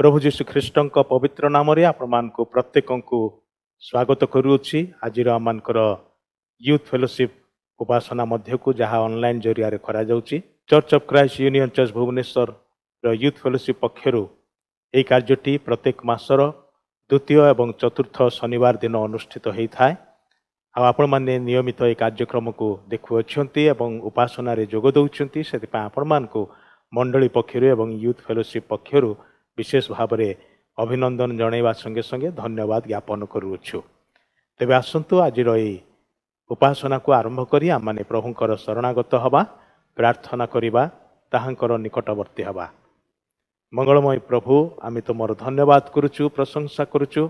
ପ୍ରଭୁ ଯୀଶୁ ଖ୍ରୀଷ୍ଟଙ୍କ ପବିତ୍ର ନାମରେ ଆପଣମାନଙ୍କୁ ପ୍ରତ୍ୟେକଙ୍କୁ ସ୍ୱାଗତ କରୁଅଛି ଆଜିର ଆମମାନଙ୍କର ୟୁଥ୍ ଫେଲୋସିପ୍ ଉପାସନା ମଧ୍ୟକୁ ଯାହା ଅନଲାଇନ୍ ଜରିଆରେ କରାଯାଉଛି church of Christ union church ଭୁବନେଶ୍ୱରର ୟୁଥ୍ ଫେଲୋସିପ୍ ପକ୍ଷରୁ ଏହି କାର୍ଯ୍ୟଟି ପ୍ରତ୍ୟେକ ମାସର ଦ୍ୱିତୀୟ ଏବଂ ଚତୁର୍ଥ ଶନିବାର ଦିନ ଅନୁଷ୍ଠିତ ହୋଇଥାଏ ଆଉ ଆପଣମାନେ ନିୟମିତ ଏହି କାର୍ଯ୍ୟକ୍ରମକୁ ଦେଖୁଅଛନ୍ତି ଏବଂ ଉପାସନାରେ ଯୋଗ ଦେଉଛନ୍ତି ସେଥିପାଇଁ ଆପଣମାନଙ୍କୁ ମଣ୍ଡଳୀ ପକ୍ଷରୁ ଏବଂ ୟୁଥ୍ ଫେଲୋସିପ୍ ପକ୍ଷରୁ ବିଶେଷ ଭାବରେ ଅଭିନନ୍ଦନ ଜଣାଇବା ସଙ୍ଗେ ସଙ୍ଗେ ଧନ୍ୟବାଦ ଜ୍ଞାପନ କରୁଅଛୁ ତେବେ ଆସନ୍ତୁ ଆଜିର ଏହି ଉପାସନାକୁ ଆରମ୍ଭ କରି ଆମମାନେ ପ୍ରଭୁଙ୍କର ଶରଣାଗତ ହେବା ପ୍ରାର୍ଥନା କରିବା ତାହାଙ୍କର ନିକଟବର୍ତ୍ତୀ ହେବା ମଙ୍ଗଳମୟ ପ୍ରଭୁ ଆମେ ତୁମର ଧନ୍ୟବାଦ କରୁଛୁ ପ୍ରଶଂସା କରୁଛୁ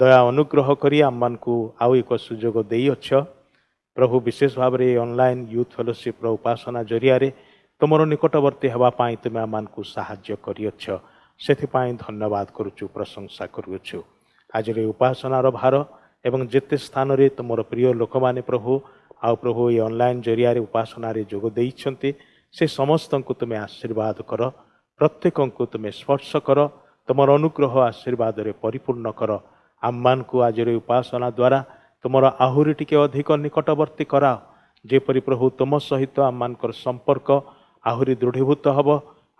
ଦୟା ଅନୁଗ୍ରହ କରି ଆମମାନଙ୍କୁ ଆଉ ଏକ ସୁଯୋଗ ଦେଇଅଛ ପ୍ରଭୁ ବିଶେଷ ଭାବରେ ଏହି ଅନଲାଇନ୍ ୟୁଥ୍ ଫେଲୋସିପ୍ର ଉପାସନା ଜରିଆରେ ତୁମର ନିକଟବର୍ତ୍ତୀ ହେବା ପାଇଁ ତୁମେ ଆମମାନଙ୍କୁ ସାହାଯ୍ୟ କରିଅଛ ସେଥିପାଇଁ ଧନ୍ୟବାଦ କରୁଛୁ ପ୍ରଶଂସା କରୁଅଛୁ ଆଜିର ଏହି ଉପାସନାର ଭାର ଏବଂ ଯେତେ ସ୍ଥାନରେ ତୁମର ପ୍ରିୟ ଲୋକମାନେ ପ୍ରଭୁ ଆଉ ପ୍ରଭୁ ଏ ଅନଲାଇନ୍ ଜରିଆରେ ଉପାସନାରେ ଯୋଗ ଦେଇଛନ୍ତି ସେ ସମସ୍ତଙ୍କୁ ତୁମେ ଆଶୀର୍ବାଦ କର ପ୍ରତ୍ୟେକଙ୍କୁ ତୁମେ ସ୍ପର୍ଶ କର ତୁମର ଅନୁଗ୍ରହ ଆଶୀର୍ବାଦରେ ପରିପୂର୍ଣ୍ଣ କର ଆମମାନଙ୍କୁ ଆଜିର ଉପାସନା ଦ୍ୱାରା ତୁମର ଆହୁରି ଟିକେ ଅଧିକ ନିକଟବର୍ତ୍ତୀ କରାଅ ଯେପରି ପ୍ରଭୁ ତୁମ ସହିତ ଆମମାନଙ୍କର ସମ୍ପର୍କ ଆହୁରି ଦୃଢ଼ୀଭୂତ ହେବ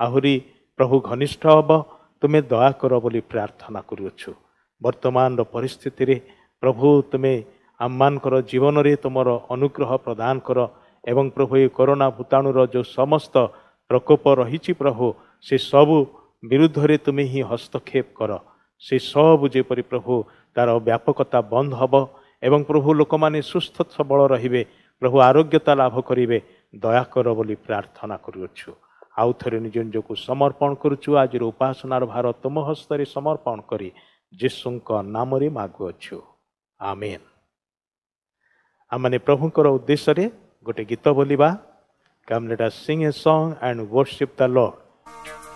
ଆହୁରି ପ୍ରଭୁ ଘନିଷ୍ଠ ହେବ ତୁମେ ଦୟା କର ବୋଲି ପ୍ରାର୍ଥନା କରୁଅଛୁ ବର୍ତ୍ତମାନର ପରିସ୍ଥିତିରେ ପ୍ରଭୁ ତୁମେ ଆମମାନଙ୍କର ଜୀବନରେ ତୁମର ଅନୁଗ୍ରହ ପ୍ରଦାନ କର ଏବଂ ପ୍ରଭୁ ଏ କରୋନା ଭୂତାଣୁର ଯେଉଁ ସମସ୍ତ ପ୍ରକୋପ ରହିଛି ପ୍ରଭୁ ସେ ସବୁ ବିରୁଦ୍ଧରେ ତୁମେ ହିଁ ହସ୍ତକ୍ଷେପ କର ସେ ସବୁ ଯେପରି ପ୍ରଭୁ ତା'ର ବ୍ୟାପକତା ବନ୍ଦ ହେବ ଏବଂ ପ୍ରଭୁ ଲୋକମାନେ ସୁସ୍ଥ ସବଳ ରହିବେ ପ୍ରଭୁ ଆରୋଗ୍ୟତା ଲାଭ କରିବେ ଦୟାକର ବୋଲି ପ୍ରାର୍ଥନା କରୁଅଛୁ ଆଉ ଥରେ ନିଜ ନିଜକୁ ସମର୍ପଣ କରୁଛୁ ଆଜିର ଉପାସନାର ଭାର ତୁମ ହସ୍ତରେ ସମର୍ପଣ କରି ଯୀଶୁଙ୍କ ନାମରେ ମାଗୁଅଛୁ ଆମେନ୍ ଆମମାନେ ପ୍ରଭୁଙ୍କର ଉଦ୍ଦେଶ୍ୟରେ ଗୋଟେ ଗୀତ ବୋଲିବା କାମ ଲେଟା a song and worship the Lord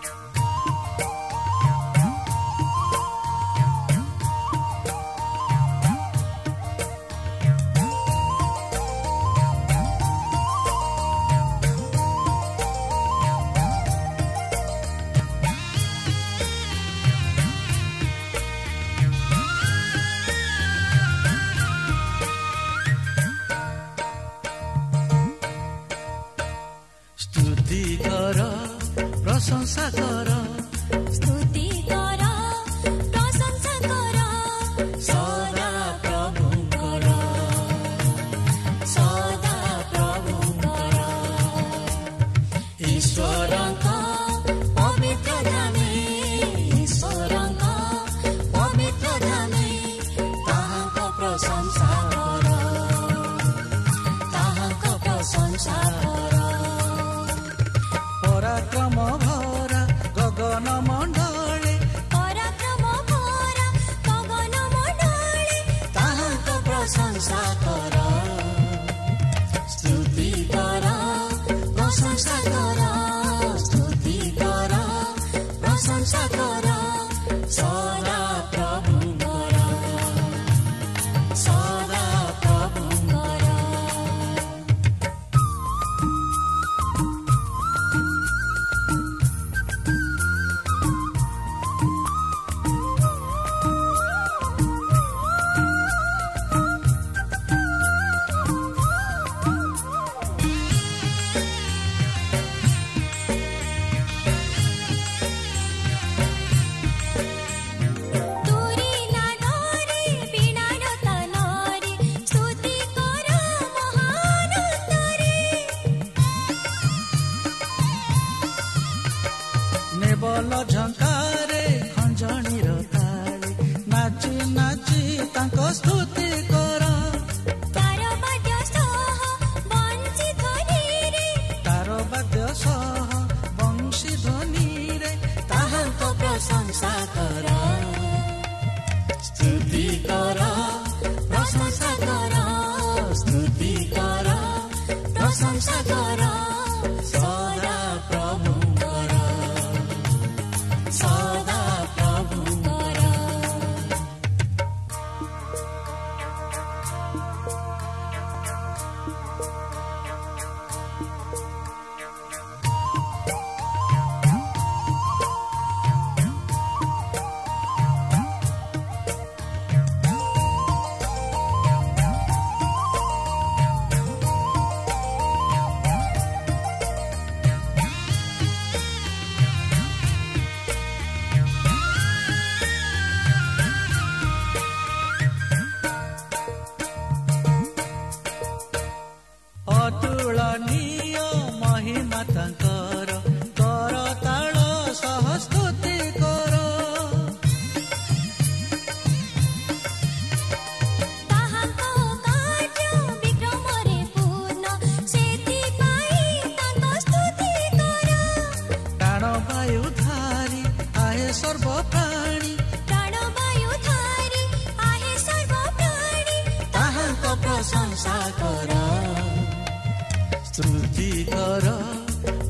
स्तुति गर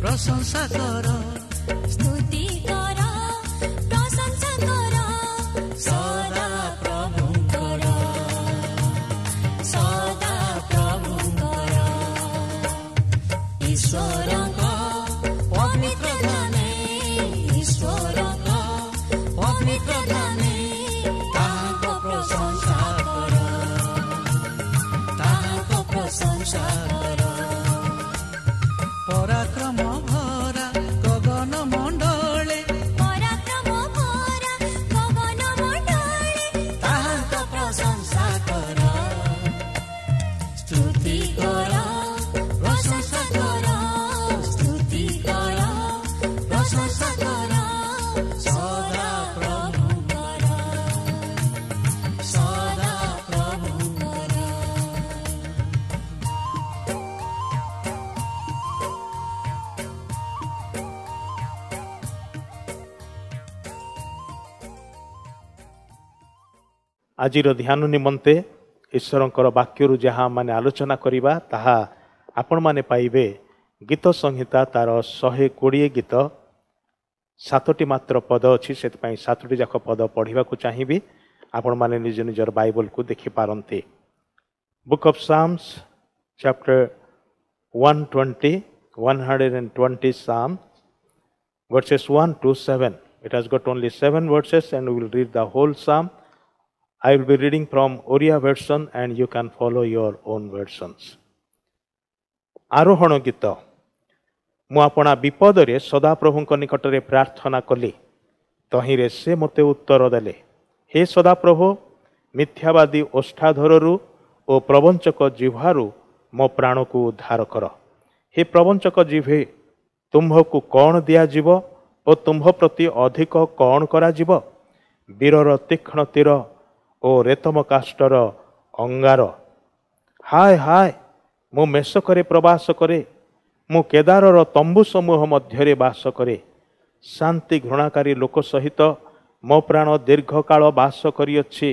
प्रशंसा गर स्तुति आज ध्यान निम्ते ईश्वर वाक्यू जहाँ मैंने आलोचना करवा आपण मैने गीत संहिता तार शहे कोड़े गीत सतोटी मात्र पद अच्छी से सतोटी जाक पद पढ़ाक चाहिए आपण मैंने निज निजर बैबल को देखिपारे book of Psalms chapter one twenty one hundred and twenty psalm verses one two seven it has got only seven verses and will read the whole Psalms I will be reading from Oriya version and you can follow your own versions. ଆରୋହଣ ଗୀତ ମୁଁ ଆପଣା ବିପଦରେ ସଦାପ୍ରଭୁଙ୍କ ନିକଟରେ ପ୍ରାର୍ଥନା କଲି ତହିଁରେ ସେ ମୋତେ ଉତ୍ତର ଦେଲେ ହେ ସଦାପ୍ରଭୁ ମିଥ୍ୟାବାଦୀ ଓଷ୍ଠାଧରରୁ ଓ ପ୍ରବଞ୍ଚକ ଜିହ୍ୱାରୁ ମୋ ପ୍ରାଣକୁ ଉଦ୍ଧାର କର ହେ ପ୍ରବଞ୍ଚକ ଜିହ୍ୱେ ତୁମ୍ଭକୁ କ'ଣ ଦିଆଯିବ ଓ ତୁମ୍ଭ ପ୍ରତି ଅଧିକ କ'ଣ କରାଯିବ ବୀରର ତୀକ୍ଷ୍ଣ ତୀର ଓ ରେତମ କାଷ୍ଟର ଅଙ୍ଗାର ହାଏ ହାଏ ମୁଁ ମେଷକରେ ପ୍ରବାସ କରେ ମୁଁ କେଦାରର ତମ୍ବୁ ସମୂହ ମଧ୍ୟରେ ବାସ କରେ ଶାନ୍ତି ଘୃଣାକାରୀ ଲୋକ ସହିତ ମୋ ପ୍ରାଣ ଦୀର୍ଘ କାଳ ବାସ କରିଅଛି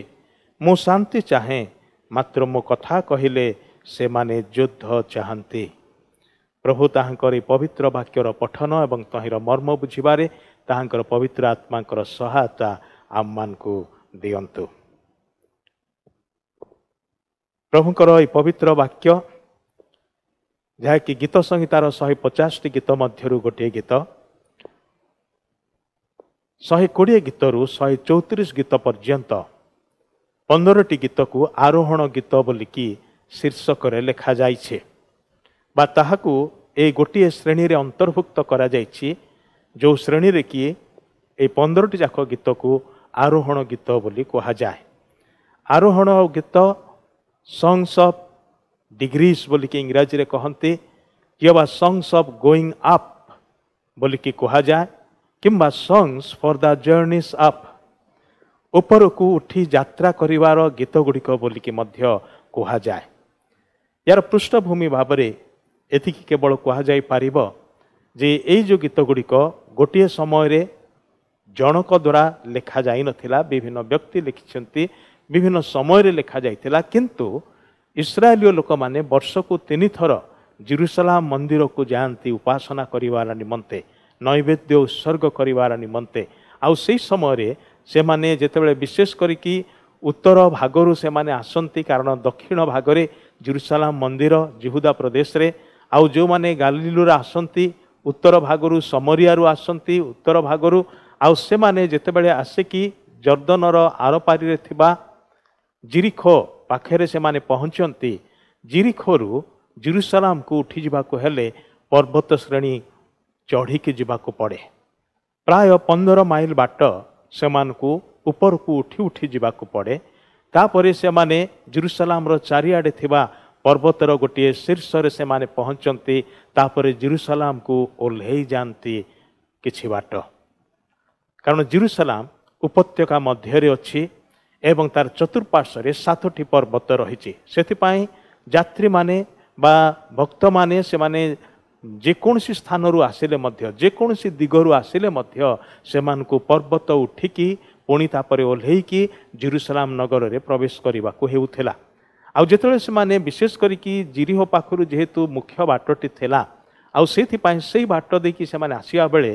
ମୁଁ ଶାନ୍ତି ଚାହେଁ ମାତ୍ର ମୋ କଥା କହିଲେ ସେମାନେ ଯୁଦ୍ଧ ଚାହାନ୍ତି ପ୍ରଭୁ ତାହାଙ୍କର ଏହି ପବିତ୍ର ବାକ୍ୟର ପଠନ ଏବଂ ତହିଁର ମର୍ମ ବୁଝିବାରେ ତାହାଙ୍କର ପବିତ୍ର ଆତ୍ମାଙ୍କର ସହାୟତା ଆମମାନଙ୍କୁ ଦିଅନ୍ତୁ ପ୍ରଭୁଙ୍କର ଏହି ପବିତ୍ର ବାକ୍ୟ ଯାହାକି ଗୀତ ସଂହିତାର ଶହେ ପଚାଶଟି ଗୀତ ମଧ୍ୟରୁ ଗୋଟିଏ ଗୀତ ଶହେ କୋଡ଼ିଏ ଗୀତରୁ ଶହେ ଚଉତିରିଶ ଗୀତ ପର୍ଯ୍ୟନ୍ତ ପନ୍ଦରଟି ଗୀତକୁ ଆରୋହଣ ଗୀତ ବୋଲିକି ଶୀର୍ଷକରେ ଲେଖାଯାଇଛି ବା ତାହାକୁ ଏଇ ଗୋଟିଏ ଶ୍ରେଣୀରେ ଅନ୍ତର୍ଭୁକ୍ତ କରାଯାଇଛି ଯେଉଁ ଶ୍ରେଣୀରେ କି ଏଇ ପନ୍ଦରଟି ଯାକ ଗୀତକୁ ଆରୋହଣ ଗୀତ ବୋଲି କୁହାଯାଏ ଆରୋହଣ ଗୀତ songs of degrees ବୋଲିକି ଇଂରାଜୀରେ କହନ୍ତି କିମ୍ବା songs of going up ବୋଲିକି କୁହାଯାଏ କିମ୍ବା songs for the journeys up ଉପରକୁ ଉଠି ଯାତ୍ରା କରିବାର ଗୀତ ଗୁଡ଼ିକ ବୋଲିକି ମଧ୍ୟ କୁହାଯାଏ ଏହାର ପୃଷ୍ଠଭୂମି ଭାବରେ ଏତିକି କେବଳ କୁହାଯାଇପାରିବ ଯେ ଏଇ ଯେଉଁ ଗୀତ ଗୁଡ଼ିକ ଗୋଟିଏ ସମୟରେ ଜଣକ ଦ୍ୱାରା ଲେଖାଯାଇନଥିଲା ବିଭିନ୍ନ ବ୍ୟକ୍ତି ଲେଖିଛନ୍ତି ବିଭିନ୍ନ ସମୟରେ ଲେଖାଯାଇଥିଲା କିନ୍ତୁ ଇସ୍ରାଏଲୀୟ ଲୋକମାନେ ବର୍ଷକୁ ତିନିଥର ଥର ମନ୍ଦିରକୁ ଯାଆନ୍ତି ଉପାସନା କରିବାର ନିମନ୍ତେ ନୈବେଦ୍ୟ ଉତ୍ସର୍ଗ କରିବାର ନିମନ୍ତେ ଆଉ ସେହି ସମୟରେ ସେମାନେ ଯେତେବେଳେ ବିଶେଷ କରିକି ଉତ୍ତର ଭାଗରୁ ସେମାନେ ଆସନ୍ତି କାରଣ ଦକ୍ଷିଣ ଭାଗରେ ଜିରୁସାଲାମ ମନ୍ଦିର ଜିହୁଦା ପ୍ରଦେଶରେ ଆଉ ଯେଉଁମାନେ ଗାଲିଲୁରୁ ଆସନ୍ତି ଉତ୍ତର ଭାଗରୁ ସମରିଆରୁ ଆସନ୍ତି ଉତ୍ତର ଭାଗରୁ ଆଉ ସେମାନେ ଯେତେବେଳେ ଆସିକି ଜର୍ଦ୍ଦନର ଆରପାରିରେ ଥିବା ଜିରିଖୋ ପାଖରେ ସେମାନେ ପହଞ୍ଚନ୍ତି ଜିରିଖୋରୁ ଜେରୁସାଲାମକୁ ଉଠିଯିବାକୁ ହେଲେ ପର୍ବତ ଶ୍ରେଣୀ ଚଢ଼ିକି ଯିବାକୁ ପଡ଼େ ପ୍ରାୟ ପନ୍ଦର ମାଇଲ ବାଟ ସେମାନଙ୍କୁ ଉପରକୁ ଉଠି ଉଠି ଯିବାକୁ ପଡ଼େ ତାପରେ ସେମାନେ ଜେରୁସାଲାମର ଚାରିଆଡ଼େ ଥିବା ପର୍ବତର ଗୋଟିଏ ଶୀର୍ଷରେ ସେମାନେ ପହଞ୍ଚନ୍ତି ତାପରେ ଜେରୁସାଲାମକୁ ଓହ୍ଲେଇ ଯାଆନ୍ତି କିଛି ବାଟ କାରଣ ଜେରୁସାଲାମ ଉପତ୍ୟକା ମଧ୍ୟରେ ଅଛି ଏବଂ ତାର ଚତୁଃପାର୍ଶ୍ୱରେ ସାତଟି ପର୍ବତ ରହିଛି ସେଥିପାଇଁ ଯାତ୍ରୀମାନେ ବା ଭକ୍ତମାନେ ସେମାନେ ଯେକୌଣସି ସ୍ଥାନରୁ ଆସିଲେ ମଧ୍ୟ ଯେକୌଣସି ଦିଗରୁ ଆସିଲେ ମଧ୍ୟ ସେମାନଙ୍କୁ ପର୍ବତ ଉଠିକି ପୁଣି ତାପରେ ଓହ୍ଲେଇକି ଜିରୁସାଲାମ ନଗରରେ ପ୍ରବେଶ କରିବାକୁ ହେଉଥିଲା ଆଉ ଯେତେବେଳେ ସେମାନେ ବିଶେଷ କରିକି ଜିରିହ ପାଖରୁ ଯେହେତୁ ମୁଖ୍ୟ ବାଟଟି ଥିଲା ଆଉ ସେଥିପାଇଁ ସେଇ ବାଟ ଦେଇକି ସେମାନେ ଆସିବା ବେଳେ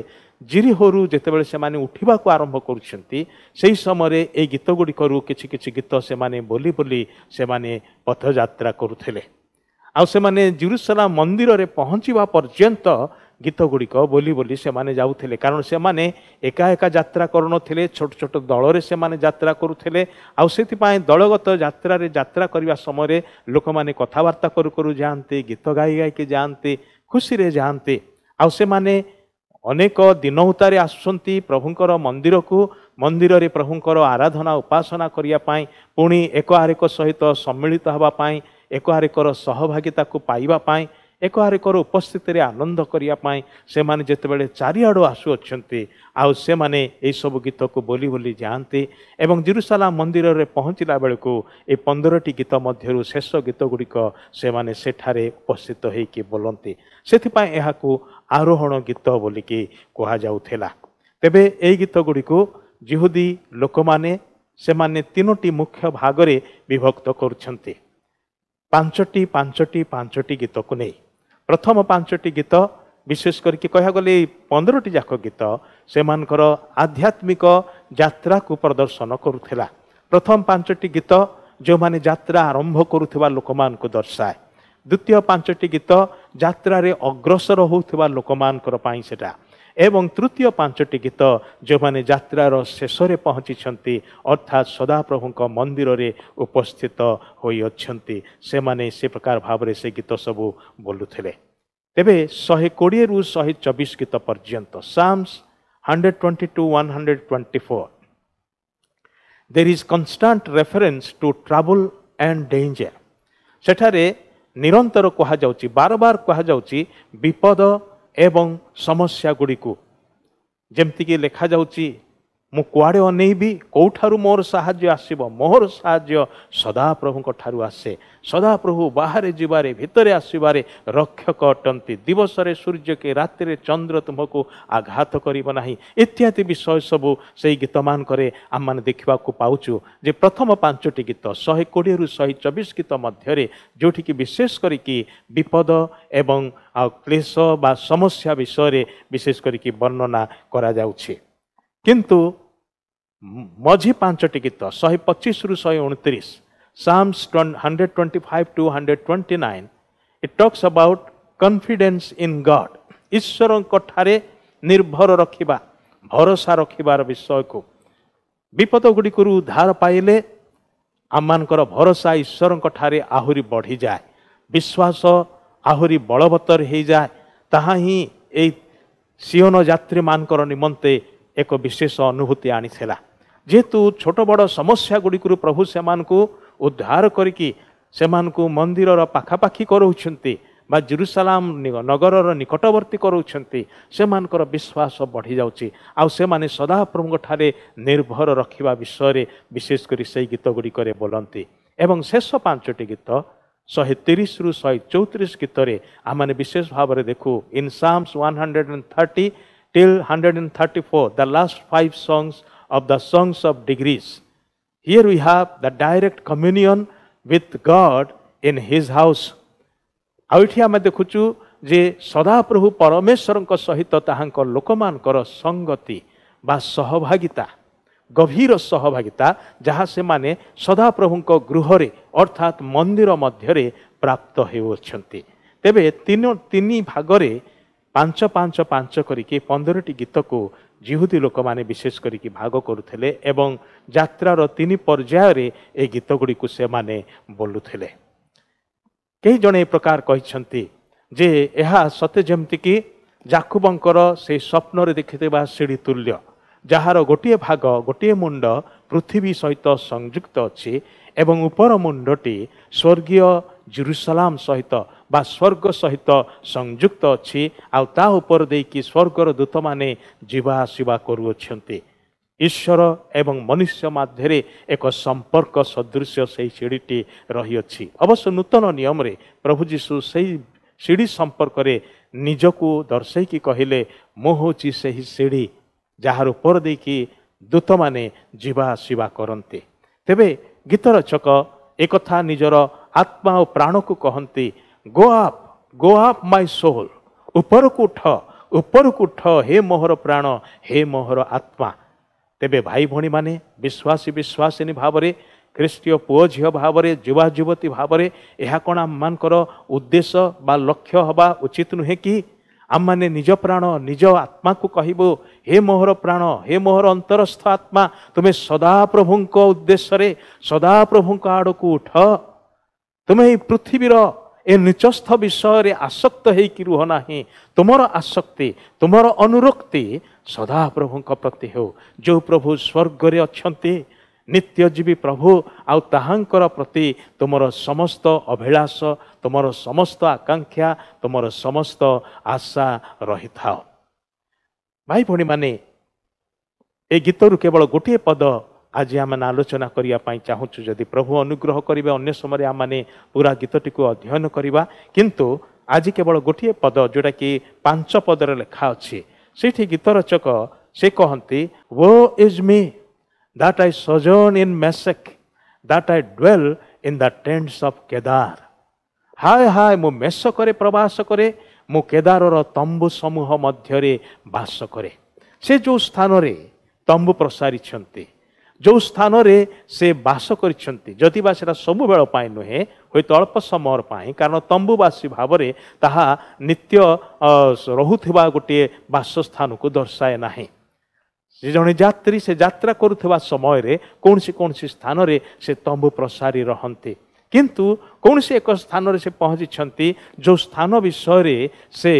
ଜିରିହୋରୁ ଯେତେବେଳେ ସେମାନେ ଉଠିବାକୁ ଆରମ୍ଭ କରୁଛନ୍ତି ସେହି ସମୟରେ ଏଇ ଗୀତ ଗୁଡ଼ିକରୁ କିଛି କିଛି ଗୀତ ସେମାନେ ବୋଲି ବୋଲି ସେମାନେ ପଥଯାତ୍ରା କରୁଥିଲେ ଆଉ ସେମାନେ ଜିରୁସଲାମ ମନ୍ଦିରରେ ପହଞ୍ଚିବା ପର୍ଯ୍ୟନ୍ତ ଗୀତ ଗୁଡ଼ିକ ବୋଲି ବୋଲି ସେମାନେ ଯାଉଥିଲେ କାରଣ ସେମାନେ ଏକା ଏକା ଯାତ୍ରା କରୁନଥିଲେ ଛୋଟ ଛୋଟ ଦଳରେ ସେମାନେ ଯାତ୍ରା କରୁଥିଲେ ଆଉ ସେଥିପାଇଁ ଦଳଗତ ଯାତ୍ରାରେ ଯାତ୍ରା କରିବା ସମୟରେ ଲୋକମାନେ କଥାବାର୍ତ୍ତା କରୁ କରୁ ଯାଆନ୍ତି ଗୀତ ଗାଇ ଗାଇକି ଯାଆନ୍ତି ଖୁସିରେ ଯାଆନ୍ତି ଆଉ ସେମାନେ ଅନେକ ଦିନ ହୁତାରେ ଆସୁଛନ୍ତି ପ୍ରଭୁଙ୍କର ମନ୍ଦିରକୁ ମନ୍ଦିରରେ ପ୍ରଭୁଙ୍କର ଆରାଧନା ଉପାସନା କରିବା ପାଇଁ ପୁଣି ଏକ ଆରେକ ସହିତ ସମ୍ମିଳିତ ହେବା ପାଇଁ ଏକ ଆରେକର ସହଭାଗିତାକୁ ପାଇବା ପାଇଁ ଏକହାରିକର ଉପସ୍ଥିତିରେ ଆନନ୍ଦ କରିବା ପାଇଁ ସେମାନେ ଯେତେବେଳେ ଚାରିଆଡ଼ୁ ଆସୁଅଛନ୍ତି ଆଉ ସେମାନେ ଏହିସବୁ ଗୀତକୁ ବୋଲି ବୋଲି ଯାଆନ୍ତି ଏବଂ ଜିରୁସାଲା ମନ୍ଦିରରେ ପହଞ୍ଚିଲା ବେଳକୁ ଏ ପନ୍ଦରଟି ଗୀତ ମଧ୍ୟରୁ ଶେଷ ଗୀତଗୁଡ଼ିକ ସେମାନେ ସେଠାରେ ଉପସ୍ଥିତ ହୋଇକି ବୋଲନ୍ତି ସେଥିପାଇଁ ଏହାକୁ ଆରୋହଣ ଗୀତ ବୋଲିକି କୁହାଯାଉଥିଲା ତେବେ ଏହି ଗୀତଗୁଡ଼ିକୁ ଜିହୁଦୀ ଲୋକମାନେ ସେମାନେ ତିନୋଟି ମୁଖ୍ୟ ଭାଗରେ ବିଭକ୍ତ କରୁଛନ୍ତି ପାଞ୍ଚଟି ପାଞ୍ଚଟି ପାଞ୍ଚଟି ଗୀତକୁ ନେଇ ପ୍ରଥମ ପାଞ୍ଚଟି ଗୀତ ବିଶେଷ କରିକି କହିବାକୁ ଗଲେ ଏଇ ପନ୍ଦରଟି ଯାକ ଗୀତ ସେମାନଙ୍କର ଆଧ୍ୟାତ୍ମିକ ଯାତ୍ରାକୁ ପ୍ରଦର୍ଶନ କରୁଥିଲା ପ୍ରଥମ ପାଞ୍ଚଟି ଗୀତ ଯେଉଁମାନେ ଯାତ୍ରା ଆରମ୍ଭ କରୁଥିବା ଲୋକମାନଙ୍କୁ ଦର୍ଶାଏ ଦ୍ୱିତୀୟ ପାଞ୍ଚଟି ଗୀତ ଯାତ୍ରାରେ ଅଗ୍ରସର ହେଉଥିବା ଲୋକମାନଙ୍କର ପାଇଁ ସେଇଟା ଏବଂ ତୃତୀୟ ପାଞ୍ଚଟି ଗୀତ ଯେଉଁମାନେ ଯାତ୍ରାର ଶେଷରେ ପହଞ୍ଚିଛନ୍ତି ଅର୍ଥାତ୍ ସଦାପ୍ରଭୁଙ୍କ ମନ୍ଦିରରେ ଉପସ୍ଥିତ ହୋଇଅଛନ୍ତି ସେମାନେ ସେ ପ୍ରକାର ଭାବରେ ସେ ଗୀତ ସବୁ ବୋଲୁଥିଲେ ତେବେ ଶହେ କୋଡ଼ିଏରୁ ଶହେ ଚବିଶ ଗୀତ ପର୍ଯ୍ୟନ୍ତ Psalms hundred twenty two one hundred twenty four there is constant reference to travel and danger ସେଠାରେ ନିରନ୍ତର କୁହାଯାଉଛି ବାରବାର କୁହାଯାଉଛି ବିପଦ ଏବଂ ସମସ୍ୟା ଗୁଡ଼ିକୁ ଯେମିତିକି ଲେଖାଯାଉଛି ମୁଁ କୁଆଡ଼େ ଅନେଇବି କେଉଁଠାରୁ ମୋର ସାହାଯ୍ୟ ଆସିବ ମୋର ସାହାଯ୍ୟ ସଦାପ୍ରଭୁଙ୍କ ଠାରୁ ଆସେ ସଦାପ୍ରଭୁ ବାହାରେ ଯିବାରେ ଭିତରେ ଆସିବାରେ ରକ୍ଷକ ଅଟନ୍ତି ଦିବସରେ ସୂର୍ଯ୍ୟ କି ରାତିରେ ଚନ୍ଦ୍ର ତୁମକୁ ଆଘାତ କରିବ ନାହିଁ ଇତ୍ୟାଦି ବିଷୟ ସବୁ ସେହି ଗୀତମାନଙ୍କରେ ଆମେମାନେ ଦେଖିବାକୁ ପାଉଛୁ ଯେ ପ୍ରଥମ ପାଞ୍ଚଟି ଗୀତ ଶହେ କୋଡ଼ିଏରୁ ଶହେ ଚବିଶ ଗୀତ ମଧ୍ୟରେ ଯେଉଁଠିକି ବିଶେଷ କରିକି ବିପଦ ଏବଂ ଆଉ କ୍ଲେଶ ବା ସମସ୍ୟା ବିଷୟରେ ବିଶେଷ କରିକି ବର୍ଣ୍ଣନା କରାଯାଉଛି କିନ୍ତୁ ମଝି ପାଞ୍ଚଟି ଗୀତ ଶହେ ପଚିଶରୁ ଶହେ ଉଣତିରିଶ Psalms hundred twenty five to hundred twenty nine it talks about confidence in God ଈଶ୍ୱରଙ୍କଠାରେ ନିର୍ଭର ରଖିବା ଭରସା ରଖିବାର ବିଷୟକୁ ବିପଦ ଗୁଡ଼ିକରୁ ଉଦ୍ଧାର ପାଇଲେ ଆମମାନଙ୍କର ଭରସା ଈଶ୍ୱରଙ୍କଠାରେ ଆହୁରି ବଢ଼ିଯାଏ ବିଶ୍ୱାସ ଆହୁରି ବଳବତ୍ତର ହୋଇଯାଏ ତାହା ହିଁ ଏଇ ସିଓନ ଯାତ୍ରୀମାନଙ୍କର ନିମନ୍ତେ ଏକ ବିଶେଷ ଅନୁଭୂତି ଆଣିଥିଲା ଯେହେତୁ ଛୋଟ ବଡ଼ ସମସ୍ୟା ଗୁଡ଼ିକରୁ ପ୍ରଭୁ ସେମାନଙ୍କୁ ଉଦ୍ଧାର କରିକି ସେମାନଙ୍କୁ ମନ୍ଦିରର ପାଖାପାଖି କରାଉଛନ୍ତି ବା ଜେରୁସାଲାମ ନଗରର ନିକଟବର୍ତ୍ତୀ କରାଉଛନ୍ତି ସେମାନଙ୍କର ବିଶ୍ୱାସ ବଢ଼ିଯାଉଛି ଆଉ ସେମାନେ ସଦାପ୍ରଭୁଙ୍କଠାରେ ନିର୍ଭର ରଖିବା ବିଷୟରେ ବିଶେଷ କରି ସେହି ଗୀତ ଗୁଡ଼ିକରେ ବୋଲନ୍ତି ଏବଂ ଶେଷ ପାଞ୍ଚଟି ଗୀତ ଶହେ ତିରିଶରୁ ଶହେ ଚଉତିରିଶ ଗୀତରେ ଆମେ ବିଶେଷ ଭାବରେ ଦେଖୁ in Psalms one hundred and thirty till 134, the last five songs of the Songs of Degrees. Here we have the direct communion with God in His house. ଆଉଠି ଆମେ ଦେଖୁଛୁ ଯେ ସଦାପ୍ରଭୁ ପରମେଶ୍ୱରଙ୍କ ସହିତ ତାହାଙ୍କ ଲୋକମାନଙ୍କର ସଙ୍ଗତି ବା ସହଭାଗିତା ଗଭୀର ସହଭାଗିତା ଯାହା ସେମାନେ ସଦାପ୍ରଭୁଙ୍କ ଗୃହରେ ଅର୍ଥାତ୍ ମନ୍ଦିର ମଧ୍ୟରେ ପ୍ରାପ୍ତ ହେଉଅଛନ୍ତି ତେବେ ତିନି ତିନି ଭାଗରେ ପାଞ୍ଚ ପାଞ୍ଚ ପାଞ୍ଚ କରିକି ପନ୍ଦରଟି ଗୀତକୁ ଜିହୁଦୀ ଲୋକମାନେ ବିଶେଷ କରିକି ଭାଗ କରୁଥିଲେ ଏବଂ ଯାତ୍ରାର ତିନି ପର୍ଯ୍ୟାୟରେ ଏ ଗୀତଗୁଡ଼ିକୁ ସେମାନେ ବୋଲୁଥିଲେ କେହି ଜଣେ ଏ ପ୍ରକାର କହିଛନ୍ତି ଯେ ଏହା ସତେ ଯେମିତିକି ଜାକୁବଙ୍କର ସେହି ସ୍ୱପ୍ନରେ ଦେଖିଥିବା ସିଡ଼ି ତୁଲ୍ୟ ଯାହାର ଗୋଟିଏ ଭାଗ ଗୋଟିଏ ମୁଣ୍ଡ ପୃଥିବୀ ସହିତ ସଂଯୁକ୍ତ ଅଛି ଏବଂ ଉପର ମୁଣ୍ଡଟି ସ୍ୱର୍ଗୀୟ ଜେରୁସାଲାମ ସହିତ ବା ସ୍ୱର୍ଗ ସହିତ ସଂଯୁକ୍ତ ଅଛି ଆଉ ତା ଉପର ଦେଇକି ସ୍ୱର୍ଗର ଦୂତମାନେ ଯିବା ଆସିବା କରୁଅଛନ୍ତି ଈଶ୍ୱର ଏବଂ ମନୁଷ୍ୟ ମଧ୍ୟରେ ଏକ ସମ୍ପର୍କ ସଦୃଶ୍ୟ ସେହି ସିଡ଼ିଟି ରହିଅଛି ଅବଶ୍ୟ ନୂତନ ନିୟମରେ ପ୍ରଭୁ ଯୀଶୁ ସେହି ସିଡ଼ି ସମ୍ପର୍କରେ ନିଜକୁ ଦର୍ଶାଇକି କହିଲେ ମୁଁ ହେଉଛି ସେହି ସିଡ଼ି ଯାହାର ଉପର ଦେଇକି ଦୂତମାନେ ଯିବା ଆସିବା କରନ୍ତି ତେବେ ଗୀତରଚକ ଏକଥା ନିଜର ଆତ୍ମା ଓ ପ୍ରାଣକୁ କହନ୍ତି go up go up my soul ଉପରକୁ ଉଠ ଉପରକୁ ଉଠ ହେ ମୋହର ପ୍ରାଣ ହେ ମୋହର ଆତ୍ମା ତେବେ ଭାଇ ଭଉଣୀମାନେ ବିଶ୍ୱାସୀ ବିଶ୍ୱାସିନୀ ଭାବରେ ଖ୍ରୀଷ୍ଟୀୟ ପୁଅ ଝିଅ ଭାବରେ ଯୁବା ଯୁବତୀ ଭାବରେ ଏହା କ'ଣ ଆମମାନଙ୍କର ଉଦ୍ଦେଶ୍ୟ ବା ଲକ୍ଷ୍ୟ ହେବା ଉଚିତ ନୁହେଁ କି ଆମମାନେ ନିଜ ପ୍ରାଣ ନିଜ ଆତ୍ମାକୁ କହିବୁ ହେ ମୋହର ପ୍ରାଣ ହେ ମୋହର ଅନ୍ତରସ୍ଥ ଆତ୍ମା ତୁମେ ସଦାପ୍ରଭୁଙ୍କ ଉଦ୍ଦେଶ୍ୟରେ ସଦାପ୍ରଭୁଙ୍କ ଆଡ଼କୁ ଉଠ ତୁମେ ଏହି ପୃଥିବୀର ଏ ନିଚସ୍ଥ ବିଷୟରେ ଆସକ୍ତ ହେଇକି ରୁହ ନାହିଁ ତୁମର ଆସକ୍ତି ତୁମର ଅନୁରକ୍ତି ସଦାପ୍ରଭୁଙ୍କ ପ୍ରତି ହେଉ ଯେଉଁ ପ୍ରଭୁ ସ୍ୱର୍ଗରେ ଅଛନ୍ତି ନିତ୍ୟଜୀବୀ ପ୍ରଭୁ ଆଉ ତାହାଙ୍କର ପ୍ରତି ତୁମର ସମସ୍ତ ଅଭିଳାଷ ତୁମର ସମସ୍ତ ଆକାଂକ୍ଷା ତୁମର ସମସ୍ତ ଆଶା ରହିଥାଅ ଭାଇ ଭଉଣୀମାନେ ଏ ଗୀତରୁ କେବଳ ଗୋଟିଏ ପଦ আজি আমি আলোচনা করা চাহুছু যদি প্রভু অনুগ্রহ করবে অন্য সময় আমি পুরা গীতটি অধ্যয়ন করা কিন্তু আজি কেবল গোটিয়ে পদ যেটা কি পাঁচ পদর লেখা অছি সেইটি গীত রচক সে কহতি woe is me that I sojourn in Meshech that I dwell in the tents of Kedar হায় হায় মু মেসকরে প্রবাস করে মু কেদারর তম্বু সমূহ মধ্যে বাস করে সে যে স্থানরে তম্বু প্রসারিছন্তি ଯେଉଁ ସ୍ଥାନରେ ସେ ବାସ କରିଛନ୍ତି ଯଦି ବା ସେଇଟା ସବୁବେଳ ପାଇଁ ନୁହେଁ ହୁଏତ ଅଳ୍ପ ସମୟ ପାଇଁ କାରଣ ତମ୍ବୁବାସୀ ଭାବରେ ତାହା ନିତ୍ୟ ରହୁଥିବା ଗୋଟିଏ ବାସସ୍ଥାନକୁ ଦର୍ଶାଏ ନାହିଁ ସେ ଜଣେ ଯାତ୍ରୀ ସେ ଯାତ୍ରା କରୁଥିବା ସମୟରେ କୌଣସି କୌଣସି ସ୍ଥାନରେ ସେ ତମ୍ବୁ ପ୍ରସାରି ରହନ୍ତି କିନ୍ତୁ କୌଣସି ଏକ ସ୍ଥାନରେ ସେ ପହଞ୍ଚିଛନ୍ତି ଯେଉଁ ସ୍ଥାନ ବିଷୟରେ ସେ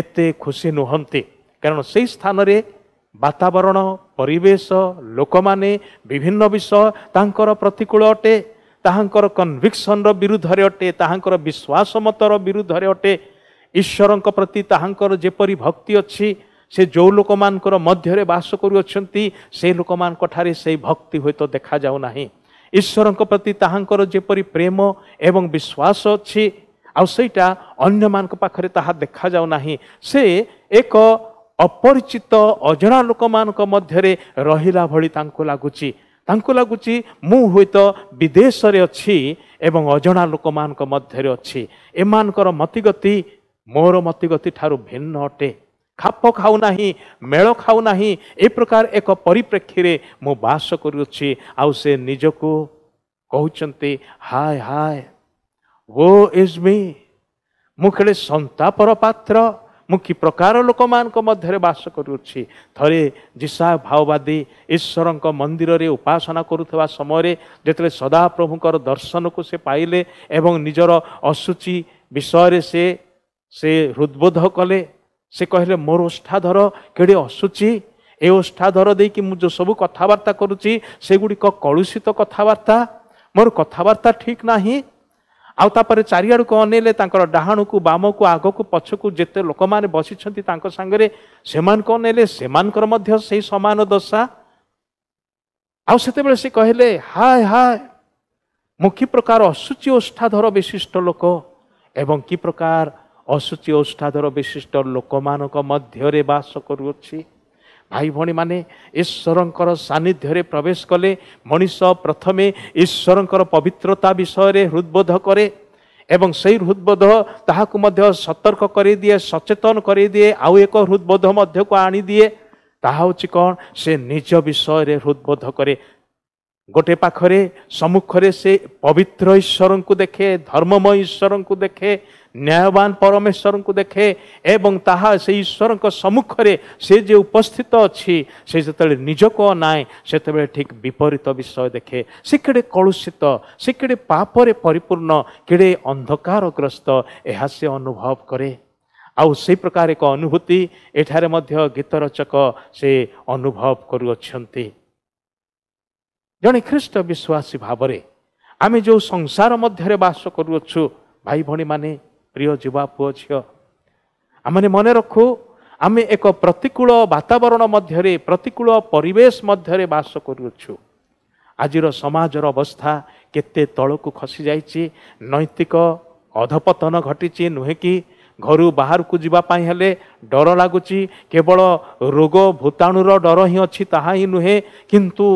ଏତେ ଖୁସି ନୁହନ୍ତି କାରଣ ସେହି ସ୍ଥାନରେ ବାତାବରଣ ପରିବେଶ ଲୋକମାନେ ବିଭିନ୍ନ ବିଷୟ ତାଙ୍କର ପ୍ରତିକୂଳ ଅଟେ ତାହାଙ୍କର କନଭିକ୍ସନର ବିରୁଦ୍ଧରେ ଅଟେ ତାହାଙ୍କର ବିଶ୍ୱାସ ମତର ବିରୁଦ୍ଧରେ ଅଟେ ଈଶ୍ୱରଙ୍କ ପ୍ରତି ତାହାଙ୍କର ଯେପରି ଭକ୍ତି ଅଛି ସେ ଯେଉଁ ଲୋକମାନଙ୍କର ମଧ୍ୟରେ ବାସ କରୁଅଛନ୍ତି ସେ ଲୋକମାନଙ୍କଠାରେ ସେଇ ଭକ୍ତି ହୁଏତ ଦେଖାଯାଉନାହିଁ ଈଶ୍ୱରଙ୍କ ପ୍ରତି ତାହାଙ୍କର ଯେପରି ପ୍ରେମ ଏବଂ ବିଶ୍ୱାସ ଅଛି ଆଉ ସେଇଟା ଅନ୍ୟମାନଙ୍କ ପାଖରେ ତାହା ଦେଖାଯାଉ ନାହିଁ ସେ ଏକ ଅପରିଚିତ ଅଜଣା ଲୋକମାନଙ୍କ ମଧ୍ୟରେ ରହିଲା ଭଳି ତାଙ୍କୁ ଲାଗୁଛି ତାଙ୍କୁ ଲାଗୁଛି ମୁଁ ହୁଏତ ବିଦେଶରେ ଅଛି ଏବଂ ଅଜଣା ଲୋକମାନଙ୍କ ମଧ୍ୟରେ ଅଛି ଏମାନଙ୍କର ମତିଗତି ମୋର ମତିଗତି ଠାରୁ ଭିନ୍ନ ଅଟେ ଖାପ ଖାଉନାହିଁ ମେଳ ଖାଉନାହିଁ ଏ ପ୍ରକାର ଏକ ପରିପ୍ରେକ୍ଷୀରେ ମୁଁ ବାସ କରୁଅଛି ଆଉ ସେ ନିଜକୁ କହୁଛନ୍ତି ହାଏ ହାଏ ଓ ଇଜ୍ ମି ମୁଁ କେଳେ ସନ୍ତାପର ପାତ୍ର ମୁଁ କି ପ୍ରକାର ଲୋକମାନଙ୍କ ମଧ୍ୟରେ ବାସ କରୁଅଛି ଥରେ ଜିସା ଭାଓବାଦୀ ଈଶ୍ୱରଙ୍କ ମନ୍ଦିରରେ ଉପାସନା କରୁଥିବା ସମୟରେ ଯେତେବେଳେ ସଦାପ୍ରଭୁଙ୍କର ଦର୍ଶନକୁ ସେ ପାଇଲେ ଏବଂ ନିଜର ଅଶୁଚି ବିଷୟରେ ସେ ସେ ହୃଦ୍ବୋଧ କଲେ ସେ କହିଲେ ମୋର ଓଷ୍ଠାଧର କେଡ଼େ ଅଶୁଚି ଏ ଓଷ୍ଠାଧର ଦେଇକି ମୁଁ ଯେଉଁ ସବୁ କଥାବାର୍ତ୍ତା କରୁଛି ସେଗୁଡ଼ିକ କଳୁଷିତ କଥାବାର୍ତ୍ତା ମୋର କଥାବାର୍ତ୍ତା ଠିକ୍ ନାହିଁ ଆଉ ତାପରେ ଚାରିଆଡ଼କୁ ଅନେଇଲେ ତାଙ୍କର ଡାହାଣକୁ ବାମକୁ ଆଗକୁ ପଛକୁ ଯେତେ ଲୋକମାନେ ବସିଛନ୍ତି ତାଙ୍କ ସାଙ୍ଗରେ ସେମାନଙ୍କୁ ଅନେଇଲେ ସେମାନଙ୍କର ମଧ୍ୟ ସେଇ ସମାନ ଦଶା ଆଉ ସେତେବେଳେ ସେ କହିଲେ ହାଏ ହାଏ ମୁଁ କି ପ୍ରକାର ଅଶୁଚି ଓଷ୍ଠାଧର ବିଶିଷ୍ଟ ଲୋକ ଏବଂ କି ପ୍ରକାର ଅଶୁଚି ଓଷ୍ଠାଧର ବିଶିଷ୍ଟ ଲୋକମାନଙ୍କ ମଧ୍ୟରେ ବାସ କରୁଅଛି ଭାଇ ଭଉଣୀମାନେ ଈଶ୍ୱରଙ୍କର ସାନ୍ନିଧ୍ୟରେ ପ୍ରବେଶ କଲେ ମଣିଷ ପ୍ରଥମେ ଈଶ୍ୱରଙ୍କର ପବିତ୍ରତା ବିଷୟରେ ହୃଦବୋଧ କରେ ଏବଂ ସେଇ ହୃଦବୋଧ ତାହାକୁ ମଧ୍ୟ ସତର୍କ କରିଦିଏ ସଚେତନ କରିଦିଏ ଆଉ ଏକ ହୃଦବୋଧ ମଧ୍ୟକୁ ଆଣିଦିଏ ତାହା ହେଉଛି କ'ଣ ସେ ନିଜ ବିଷୟରେ ହୃଦବୋଧ କରେ ଗୋଟେ ପାଖରେ ସମ୍ମୁଖରେ ସେ ପବିତ୍ର ଈଶ୍ୱରଙ୍କୁ ଦେଖେ ଧର୍ମମୟ ଈଶ୍ୱରଙ୍କୁ ଦେଖେ ନ୍ୟାୟବାନ ପରମେଶ୍ୱରଙ୍କୁ ଦେଖେ ଏବଂ ତାହା ସେ ଈଶ୍ୱରଙ୍କ ସମ୍ମୁଖରେ ସେ ଯେ ଉପସ୍ଥିତ ଅଛି ସେ ଯେତେବେଳେ ନିଜକୁ ନାହିଁ ସେତେବେଳେ ଠିକ୍ ବିପରୀତ ବିଷୟ ଦେଖେ ସେ କେଡ଼େ କଳୁଷିତ ସେ କେଡ଼େ ପାପରେ ପରିପୂର୍ଣ୍ଣ କେଡ଼େ ଅନ୍ଧକାରଗ୍ରସ୍ତ ଏହା ସେ ଅନୁଭବ କରେ ଆଉ ସେହି ପ୍ରକାର ଏକ ଅନୁଭୂତି ଏଠାରେ ମଧ୍ୟ ଗୀତ ରଚକ ସେ ଅନୁଭବ କରୁଅଛନ୍ତି ଜଣେ ଖ୍ରୀଷ୍ଟ ବିଶ୍ୱାସୀ ଭାବରେ ଆମେ ଯେଉଁ ସଂସାର ମଧ୍ୟରେ ବାସ କରୁଅଛୁ ଭାଇ ଭଉଣୀମାନେ ପ୍ରିୟ ଯୁବା ପୁଅ ଝିଅ ଆମେ ମନେ ରଖୁ ଆମେ ଏକ ପ୍ରତିକୂଳ ବାତାବରଣ ମଧ୍ୟରେ ପ୍ରତିକୂଳ ପରିବେଶ ମଧ୍ୟରେ ବାସ କରୁଅଛୁ ଆଜିର ସମାଜର ଅବସ୍ଥା କେତେ ତଳକୁ ଖସିଯାଇଛି ନୈତିକ ଅଧପତନ ଘଟିଛି ନୁହେଁ କି ଘରୁ ବାହାରକୁ ଯିବା ପାଇଁ ହେଲେ ଡର ଲାଗୁଛି କେବଳ ରୋଗ ଭୂତାଣୁର ଡର ହିଁ ଅଛି ତାହା ହିଁ ନୁହେଁ କିନ୍ତୁ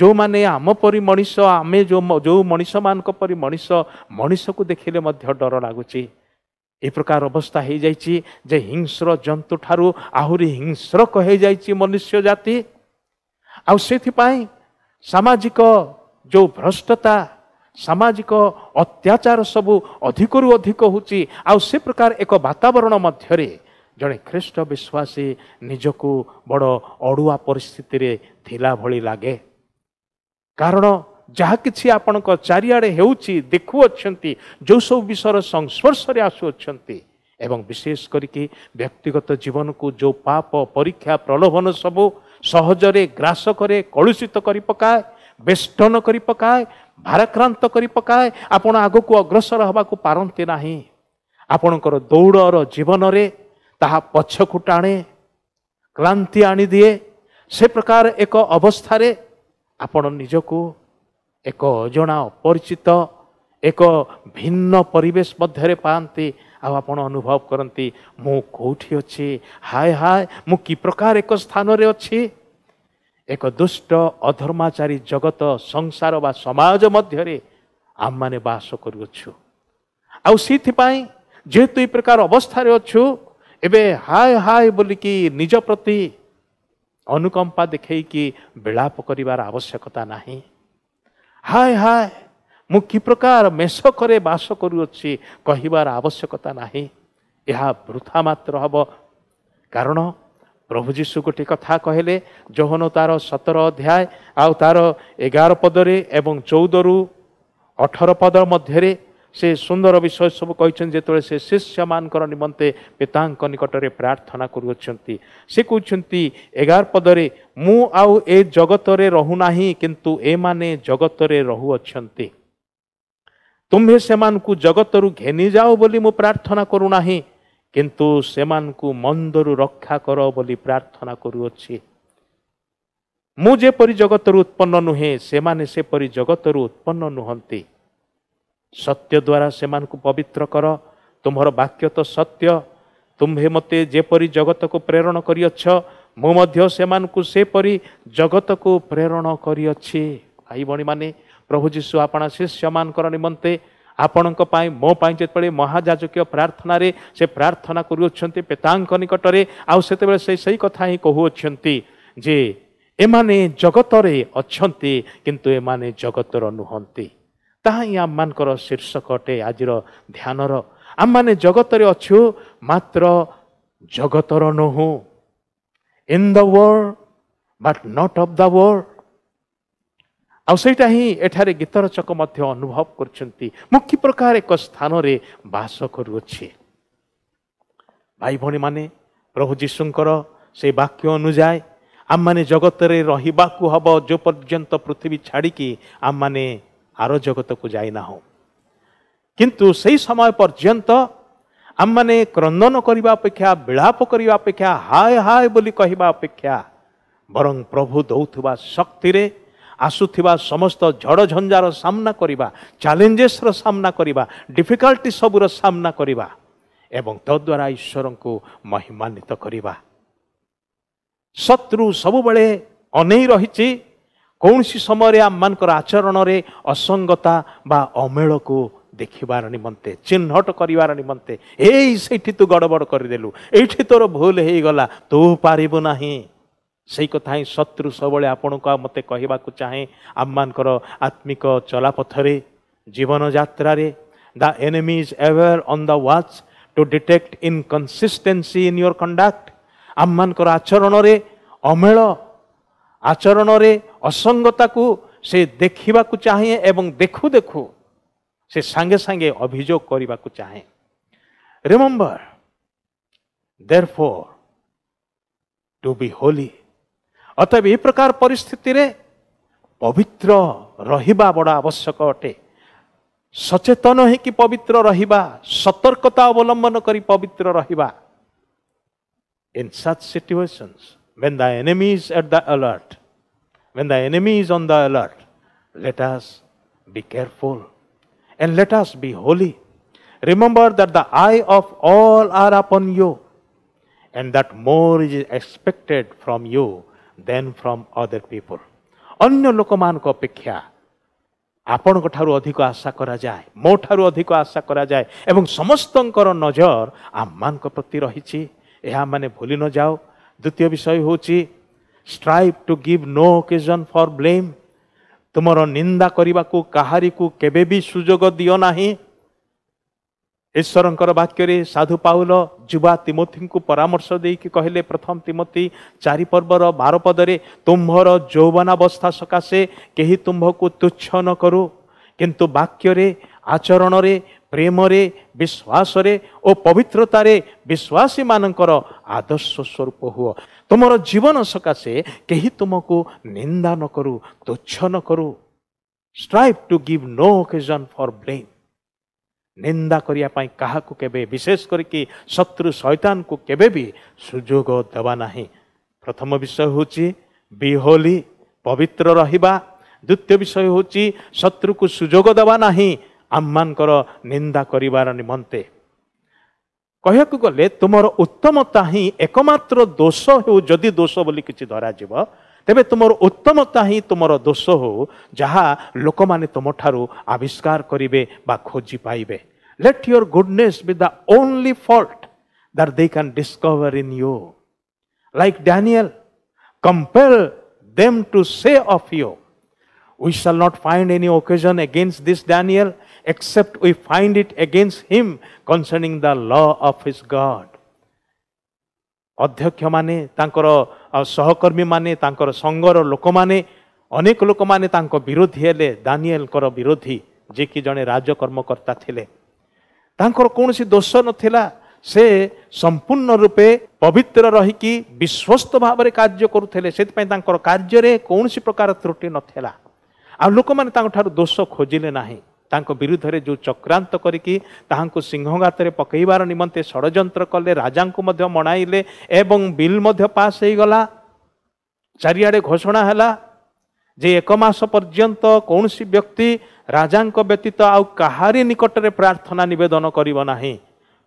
ଯେଉଁମାନେ ଆମ ପରି ମଣିଷ ଆମେ ଯେଉଁ ଯେଉଁ ମଣିଷମାନଙ୍କ ପରି ମଣିଷ ମଣିଷକୁ ଦେଖିଲେ ମଧ୍ୟ ଡର ଲାଗୁଛି ଏ ପ୍ରକାର ଅବସ୍ଥା ହେଇଯାଇଛି ଯେ ହିଂସ୍ର ଜନ୍ତୁ ଠାରୁ ଆହୁରି ହିଂସ୍ରକ ହୋଇଯାଇଛି ମନୁଷ୍ୟ ଜାତି ଆଉ ସେଥିପାଇଁ ସାମାଜିକ ଯେଉଁ ଭ୍ରଷ୍ଟତା ସାମାଜିକ ଅତ୍ୟାଚାର ସବୁ ଅଧିକରୁ ଅଧିକ ହେଉଛି ଆଉ ସେ ପ୍ରକାର ଏକ ବାତାବରଣ ମଧ୍ୟରେ ଜଣେ ଖ୍ରୀଷ୍ଟ ବିଶ୍ୱାସୀ ନିଜକୁ ବଡ଼ ଅଡ଼ୁଆ ପରିସ୍ଥିତିରେ ଥିଲା ଭଳି ଲାଗେ କାରଣ ଯାହା କିଛି ଆପଣଙ୍କ ଚାରିଆଡ଼େ ହେଉଛି ଦେଖୁଅଛନ୍ତି ଯେଉଁ ସବୁ ବିଷୟର ସଂସ୍ପର୍ଶରେ ଆସୁଅଛନ୍ତି ଏବଂ ବିଶେଷ କରିକି ବ୍ୟକ୍ତିଗତ ଜୀବନକୁ ଯେଉଁ ପାପ ପରୀକ୍ଷା ପ୍ରଲୋଭନ ସବୁ ସହଜରେ ଗ୍ରାସ କରେ କଳୁଷିତ କରିପକାଏ ବେଷ୍ଟନ କରି ପକାଏ ଭାରାକ୍ରାନ୍ତ କରି ପକାଏ ଆପଣ ଆଗକୁ ଅଗ୍ରସର ହେବାକୁ ପାରନ୍ତି ନାହିଁ ଆପଣଙ୍କର ଦୌଡ଼ର ଜୀବନରେ ତାହା ପଛକୁ ଟାଣେ କ୍ଲାନ୍ତି ଆଣିଦିଏ ସେ ପ୍ରକାର ଏକ ଅବସ୍ଥାରେ ଆପଣ ନିଜକୁ ଏକ ଅଜଣା ଅପରିଚିତ ଏକ ଭିନ୍ନ ପରିବେଶ ମଧ୍ୟରେ ପାଆନ୍ତି ଆଉ ଆପଣ ଅନୁଭବ କରନ୍ତି ମୁଁ କେଉଁଠି ଅଛି ହାଏ ହାଏ ମୁଁ କି ପ୍ରକାର ଏକ ସ୍ଥାନରେ ଅଛି ଏକ ଦୁଷ୍ଟ ଅଧର୍ମାଚାରୀ ଜଗତ ସଂସାର ବା ସମାଜ ମଧ୍ୟରେ ଆମମାନେ ବାସ କରୁଅଛୁ ଆଉ ସେଥିପାଇଁ ଯେହେତୁ ଏ ପ୍ରକାର ଅବସ୍ଥାରେ ଅଛୁ ଏବେ ହାଏ ହାଏ ବୋଲିକି ନିଜ ପ୍ରତି ଅନୁକମ୍ପା ଦେଖେଇକି ବିଳାପ କରିବାର ଆବଶ୍ୟକତା ନାହିଁ ହାଏ ହାଏ ମୁଁ କି ପ୍ରକାର କରେ ବାସ କରୁଅଛି କହିବାର ଆବଶ୍ୟକତା ନାହିଁ ଏହା ବୃଥା ମାତ୍ର ହେବ କାରଣ ପ୍ରଭୁ ଯୀଶୁ ଗୋଟିଏ କଥା କହିଲେ ଯୌହନ ତାର ସତର ଅଧ୍ୟାୟ ଆଉ ତାର ଏଗାର ପଦରେ ଏବଂ ଚଉଦରୁ ଅଠର ପଦ ମଧ୍ୟରେ ସେ ସୁନ୍ଦର ବିଷୟ ସବୁ କହିଛନ୍ତି ଯେତେବେଳେ ସେ ଶିଷ୍ୟମାନଙ୍କର ନିମନ୍ତେ ପିତାଙ୍କ ନିକଟରେ ପ୍ରାର୍ଥନା କରୁଅଛନ୍ତି ସେ କହୁଛନ୍ତି ଏଗାର ପଦରେ ମୁଁ ଆଉ ଏ ଜଗତରେ ରହୁନାହିଁ କିନ୍ତୁ ଏମାନେ ଜଗତରେ ରହୁଅଛନ୍ତି ତୁମ୍ଭେ ସେମାନଙ୍କୁ ଜଗତରୁ ଘେନିଯାଅ ବୋଲି ମୁଁ ପ୍ରାର୍ଥନା କରୁନାହିଁ କିନ୍ତୁ ସେମାନଙ୍କୁ ମନ୍ଦରୁ ରକ୍ଷା କର ବୋଲି ପ୍ରାର୍ଥନା କରୁଅଛି ମୁଁ ଯେପରି ଜଗତରୁ ଉତ୍ପନ୍ନ ନୁହେଁ ସେମାନେ ସେପରି ଜଗତରୁ ଉତ୍ପନ୍ନ ନୁହନ୍ତି ସତ୍ୟ ଦ୍ୱାରା ସେମାନଙ୍କୁ ପବିତ୍ର କର ତୁମର ବାକ୍ୟ ତ ସତ୍ୟ ତୁମ୍ଭେ ମୋତେ ଯେପରି ଜଗତକୁ ପ୍ରେରଣ କରିଅଛ ମୁଁ ମଧ୍ୟ ସେମାନଙ୍କୁ ସେପରି ଜଗତକୁ ପ୍ରେରଣ କରିଅଛି ଭାଇ ଭଉଣୀମାନେ ପ୍ରଭୁ ଯୀଶୁ ଆପଣା ଶିଷ୍ୟମାନଙ୍କର ନିମନ୍ତେ ଆପଣଙ୍କ ପାଇଁ ମୋ ପାଇଁ ଯେତେବେଳେ ମହାଯାଜକୀୟ ପ୍ରାର୍ଥନାରେ ସେ ପ୍ରାର୍ଥନା କରୁଅଛନ୍ତି ପେତାଙ୍କ ନିକଟରେ ଆଉ ସେତେବେଳେ ସେ ସେଇ କଥା ହିଁ କହୁଅଛନ୍ତି ଯେ ଏମାନେ ଜଗତରେ ଅଛନ୍ତି କିନ୍ତୁ ଏମାନେ ଜଗତର ନୁହନ୍ତି ତାହା ହିଁ ଆମମାନଙ୍କର ଶୀର୍ଷକ ଅଟେ ଆଜିର ଧ୍ୟାନର ଆମମାନେ ଜଗତରେ ଅଛୁ ମାତ୍ର ଜଗତର ନୁହଁ in the world but not of the world ଆଉ ସେଇଟା ହିଁ ଏଠାରେ ଗୀତରଚକ ମଧ୍ୟ ଅନୁଭବ କରୁଛନ୍ତି ମୁଁ କି ପ୍ରକାର ଏକ ସ୍ଥାନରେ ବାସ କରୁଅଛି ଭାଇ ଭଉଣୀମାନେ ପ୍ରଭୁ ଯୀଶୁଙ୍କର ସେ ବାକ୍ୟ ଅନୁଯାୟୀ ଆମମାନେ ଜଗତରେ ରହିବାକୁ ହେବ ଯେଉଁ ପର୍ଯ୍ୟନ୍ତ ପୃଥିବୀ ଛାଡ଼ିକି ଆମମାନେ ଆର ଜଗତକୁ ଯାଇନାହୁଁ କିନ୍ତୁ ସେହି ସମୟ ପର୍ଯ୍ୟନ୍ତ ଆମମାନେ କ୍ରନ୍ଦନ କରିବା ଅପେକ୍ଷା ବିଳାପ କରିବା ଅପେକ୍ଷା ହାଏ ହାଏ ବୋଲି କହିବା ଅପେକ୍ଷା ବରଂ ପ୍ରଭୁ ଦେଉଥିବା ଶକ୍ତିରେ ଆସୁଥିବା ସମସ୍ତ ଝଡ଼ଝଞ୍ଜାର ସାମ୍ନା କରିବା ଚ୍ୟାଲେଞ୍ଜେସ୍ର ସାମ୍ନା କରିବା ଡିଫିକଲ୍ଟି ସବୁର ସାମ୍ନା କରିବା ଏବଂ ତଦ୍ୱାରା ଈଶ୍ୱରଙ୍କୁ ମହିମାନ୍ୱିତ କରିବା ଶତ୍ରୁ ସବୁବେଳେ ଅନେଇ ରହିଛି କୌଣସି ସମୟରେ ଆମମାନଙ୍କର ଆଚରଣରେ ଅସଙ୍ଗତା ବା ଅମେଳକୁ ଦେଖିବାର ନିମନ୍ତେ ଚିହ୍ନଟ କରିବାର ନିମନ୍ତେ ଏଇ ସେଇଠି ତୁ ଗଡ଼ବଡ଼ କରିଦେଲୁ ଏଇଠି ତୋର ଭୁଲ ହେଇଗଲା ତୁ ପାରିବୁ ନାହିଁ সেই କଥା ହିଁ ଶତ୍ରୁ ସବୁବେଳେ ଆପଣଙ୍କୁ ଆଉ ମୋତେ କହିବାକୁ ଚାହେଁ ଆମମାନଙ୍କର ଆତ୍ମିକ ଚଲାପଥରେ ଜୀବନଯାତ୍ରାରେ the enemy is ever on the watch to detect inconsistency in your conduct ଆମମାନଙ୍କର ଆଚରଣରେ ଅମେଳ ଆଚରଣରେ ଅସଙ୍ଗତାକୁ ସେ ଦେଖିବାକୁ ଚାହେଁ ଏବଂ ଦେଖୁ ଦେଖୁ ସେ ସାଙ୍ଗେ ସାଙ୍ଗେ ଅଭିଯୋଗ କରିବାକୁ ଚାହେଁ remember therefore to be holy ଅତଏବ ଏ ପ୍ରକାର ପରିସ୍ଥିତିରେ ପବିତ୍ର ରହିବା ବଡ଼ ଆବଶ୍ୟକ ଅଟେ ସଚେତନ ହୋଇକି ପବିତ୍ର ରହିବା ସତର୍କତା ଅବଲମ୍ବନ କରି ପବିତ୍ର ରହିବା in such situations, when the enemy is at the alert, when the enemy is on the alert, let us be careful and let us be holy. Remember that the eye of all are upon you and that more is expected from you than from other people. ଅନ୍ୟ ଲୋକମାନଙ୍କ ଅପେକ୍ଷା ଆପଣଙ୍କ ଠାରୁ ଅଧିକ ଆଶା କରାଯାଏ ମୋ ଠାରୁ ଅଧିକ ଆଶା କରାଯାଏ ଏବଂ ସମସ୍ତଙ୍କର ନଜର ଆମମାନଙ୍କ ପ୍ରତି ରହିଛି ଏହା ମାନେ ଭୁଲି ନଯାଉ ଦ୍ୱିତୀୟ ବିଷୟ ହେଉଛି strive to give no occasion for blame ତୁମର ନିନ୍ଦା କରିବାକୁ କାହାରିକୁ କେବେ ବି ସୁଯୋଗ ଦିଅ ନାହିଁ ଈଶ୍ୱରଙ୍କର ବାକ୍ୟରେ ସାଧୁ ପାଉଲ ଯୁବା ତିମୋଥିଙ୍କୁ ପରାମର୍ଶ ଦେଇକି କହିଲେ ପ୍ରଥମ ତିମୋଥି ଚାରି ପର୍ବର ବାର ପଦରେ ତୁମ୍ଭର ଯୌବନାବସ୍ଥା ସକାଶେ କେହି ତୁମ୍ଭକୁ ତୁଚ୍ଛ ନ କରୁ କିନ୍ତୁ ବାକ୍ୟରେ ଆଚରଣରେ ପ୍ରେମରେ ବିଶ୍ୱାସରେ ଓ ପବିତ୍ରତାରେ ବିଶ୍ୱାସୀମାନଙ୍କର ଆଦର୍ଶ ସ୍ୱରୂପ ହୁଅ ତୁମର ଜୀବନ ସକାଶେ କେହି ତୁମକୁ ନିନ୍ଦା ନ କରୁ ତୁଚ୍ଛ ନ କରୁ strive to give no occasion for blame ନିନ୍ଦା କରିବା ପାଇଁ କାହାକୁ କେବେ ବିଶେଷ କରିକି ଶତ୍ରୁ ଶୈତାନକୁ କେବେ ବି ସୁଯୋଗ ଦେବା ନାହିଁ ପ୍ରଥମ ବିଷୟ ହେଉଛି ବିହୋଲି ପବିତ୍ର ରହିବା ଦ୍ୱିତୀୟ ବିଷୟ ହେଉଛି ଶତ୍ରୁକୁ ସୁଯୋଗ ଦେବା ନାହିଁ ଆମମାନଙ୍କର ନିନ୍ଦା କରିବାର ନିମନ୍ତେ କହିବାକୁ ଗଲେ ତୁମର ଉତ୍ତମତା ହିଁ ଏକମାତ୍ର ଦୋଷ ହେଉ ଯଦି ଦୋଷ ବୋଲି କିଛି ଧରାଯିବ ତେବେ ତୁମର ଉତ୍ତମତା ହିଁ ତୁମର ଦୋଷ ହଉ ଯାହା ଲୋକମାନେ ତୁମଠାରୁ ଆବିଷ୍କାର କରିବେ ବା ଖୋଜି ପାଇବେ let your goodness be the only fault that they can discover in you like Daniel compel them to say of you we shall not find any occasion against this Daniel except we find it against him concerning the law of his God. ଅଧ୍ୟକ୍ଷମାନେ ତାଙ୍କର ସହକର୍ମୀମାନେ ତାଙ୍କର ସଂଘର ଲୋକମାନେ ଅନେକ ଲୋକମାନେ ତାଙ୍କ ବିରୋଧୀ ହେଲେ ଦାନିଏଲଙ୍କର ବିରୋଧୀ ଯିଏକି ଜଣେ ରାଜକର୍ମକର୍ତ୍ତା ଥିଲେ ତାଙ୍କର କୌଣସି ଦୋଷ ନଥିଲା ସେ ସମ୍ପୂର୍ଣ୍ଣ ରୂପେ ପବିତ୍ର ରହିକି ବିଶ୍ୱସ୍ତ ଭାବରେ କାର୍ଯ୍ୟ କରୁଥିଲେ ସେଥିପାଇଁ ତାଙ୍କର କାର୍ଯ୍ୟରେ କୌଣସି ପ୍ରକାର ତ୍ରୁଟି ନଥିଲା ଆଉ ଲୋକମାନେ ତାଙ୍କଠାରୁ ଦୋଷ ଖୋଜିଲେ ନାହିଁ ତାଙ୍କ ବିରୁଦ୍ଧରେ ଯେଉଁ ଚକ୍ରାନ୍ତ କରିକି ତାହାଙ୍କୁ ସିଂହଘାତରେ ପକାଇବାର ନିମନ୍ତେ ଷଡ଼ଯନ୍ତ୍ର କଲେ ରାଜାଙ୍କୁ ମଧ୍ୟ ମଣାଇଲେ ଏବଂ ବିଲ୍ ମଧ୍ୟ ପାସ୍ ହେଇଗଲା ଚାରିଆଡ଼େ ଘୋଷଣା ହେଲା ଯେ ଏକ ମାସ ପର୍ଯ୍ୟନ୍ତ କୌଣସି ବ୍ୟକ୍ତି ରାଜାଙ୍କ ବ୍ୟତୀତ ଆଉ କାହାରି ନିକଟରେ ପ୍ରାର୍ଥନା ନିବେଦନ କରିବ ନାହିଁ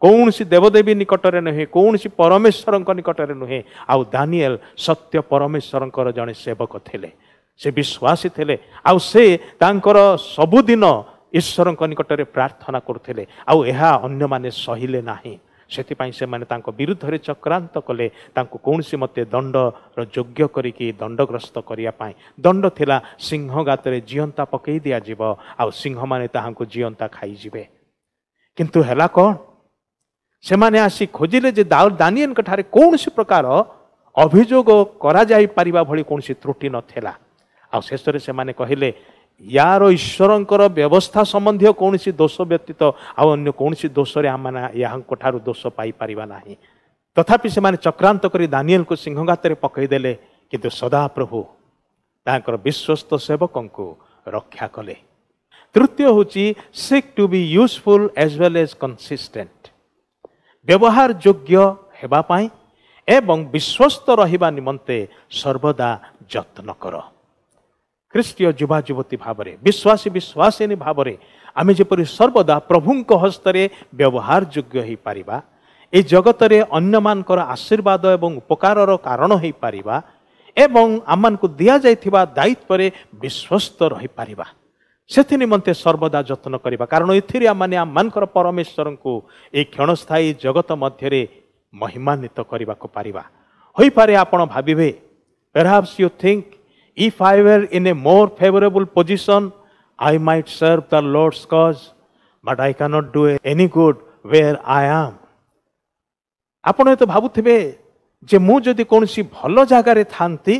କୌଣସି ଦେବଦେବୀ ନିକଟରେ ନୁହେଁ କୌଣସି ପରମେଶ୍ୱରଙ୍କ ନିକଟରେ ନୁହେଁ ଆଉ ଦାନିଏଲ ସତ୍ୟ ପରମେଶ୍ୱରଙ୍କର ଜଣେ ସେବକ ଥିଲେ ସେ ବିଶ୍ୱାସୀ ଥିଲେ ଆଉ ସେ ତାଙ୍କର ସବୁଦିନ ଈଶ୍ୱରଙ୍କ ନିକଟରେ ପ୍ରାର୍ଥନା କରୁଥିଲେ ଆଉ ଏହା ଅନ୍ୟମାନେ ସହିଲେ ନାହିଁ ସେଥିପାଇଁ ସେମାନେ ତାଙ୍କ ବିରୁଦ୍ଧରେ ଚକ୍ରାନ୍ତ କଲେ ତାଙ୍କୁ କୌଣସି ମତେ ଦଣ୍ଡର ଯୋଗ୍ୟ କରିକି ଦଣ୍ଡଗ୍ରସ୍ତ କରିବା ପାଇଁ ଦଣ୍ଡ ଥିଲା ସିଂହ ଗାତରେ ଜିଅନ୍ତା ପକାଇ ଦିଆଯିବ ଆଉ ସିଂହମାନେ ତାହାଙ୍କୁ ଜିଅନ୍ତା ଖାଇଯିବେ କିନ୍ତୁ ହେଲା କ'ଣ ସେମାନେ ଆସି ଖୋଜିଲେ ଯେ ଦାନିଏନଙ୍କ ଠାରେ କୌଣସି ପ୍ରକାର ଅଭିଯୋଗ କରାଯାଇପାରିବା ଭଳି କୌଣସି ତ୍ରୁଟି ନଥିଲା ଆଉ ଶେଷରେ ସେମାନେ କହିଲେ ୟାର ଈଶ୍ୱରଙ୍କର ବ୍ୟବସ୍ଥା ସମ୍ବନ୍ଧୀୟ କୌଣସି ଦୋଷ ବ୍ୟତୀତ ଆଉ ଅନ୍ୟ କୌଣସି ଦୋଷରେ ଆମମାନେ ଏହାଙ୍କ ଠାରୁ ଦୋଷ ପାଇପାରିବା ନାହିଁ ତଥାପି ସେମାନେ ଚକ୍ରାନ୍ତ କରି ଦାନିଏଲଙ୍କୁ ସିଂହଘାତରେ ପକାଇଦେଲେ କିନ୍ତୁ ସଦାପ୍ରଭୁ ତାଙ୍କର ବିଶ୍ୱସ୍ତ ସେବକଙ୍କୁ ରକ୍ଷା କଲେ ତୃତୀୟ ହେଉଛି seek to be useful as well as consistent ବ୍ୟବହାର ଯୋଗ୍ୟ ହେବା ପାଇଁ ଏବଂ ବିଶ୍ୱସ୍ତ ରହିବା ନିମନ୍ତେ ସର୍ବଦା ଯତ୍ନ କର ଖ୍ରୀଷ୍ଟୀୟ ଯୁବା ଯୁବତୀ ଭାବରେ ବିଶ୍ୱାସୀ ବିଶ୍ୱାସିନୀ ଭାବରେ ଆମେ ଯେପରି ସର୍ବଦା ପ୍ରଭୁଙ୍କ ହସ୍ତରେ ବ୍ୟବହାର ଯୋଗ୍ୟ ହୋଇପାରିବା ଏ ଜଗତରେ ଅନ୍ୟମାନଙ୍କର ଆଶୀର୍ବାଦ ଏବଂ ଉପକାରର କାରଣ ହୋଇପାରିବା ଏବଂ ଆମମାନଙ୍କୁ ଦିଆଯାଇଥିବା ଦାୟିତ୍ୱରେ ବିଶ୍ୱସ୍ତ ରହିପାରିବା ସେଥି ନିମନ୍ତେ ସର୍ବଦା ଯତ୍ନ କରିବା କାରଣ ଏଥିରେ ଆମମାନେ ଆମମାନଙ୍କର ପରମେଶ୍ୱରଙ୍କୁ ଏଇ କ୍ଷଣସ୍ଥାୟୀ ଜଗତ ମଧ୍ୟରେ ମହିମାନ୍ୱିତ କରିବାକୁ ପାରିବା ହୋଇପାରେ ଆପଣ ଭାବିବେ perhaps you think if I were in a more favorable position, I might serve the Lord's cause, but I cannot do any good where I am. ଆପଣ ଏତେ ଭାବୁଥିବେ ଯେ ମୁଁ ଯଦି କୌଣସି ଭଲ ଜାଗାରେ ଥାନ୍ତି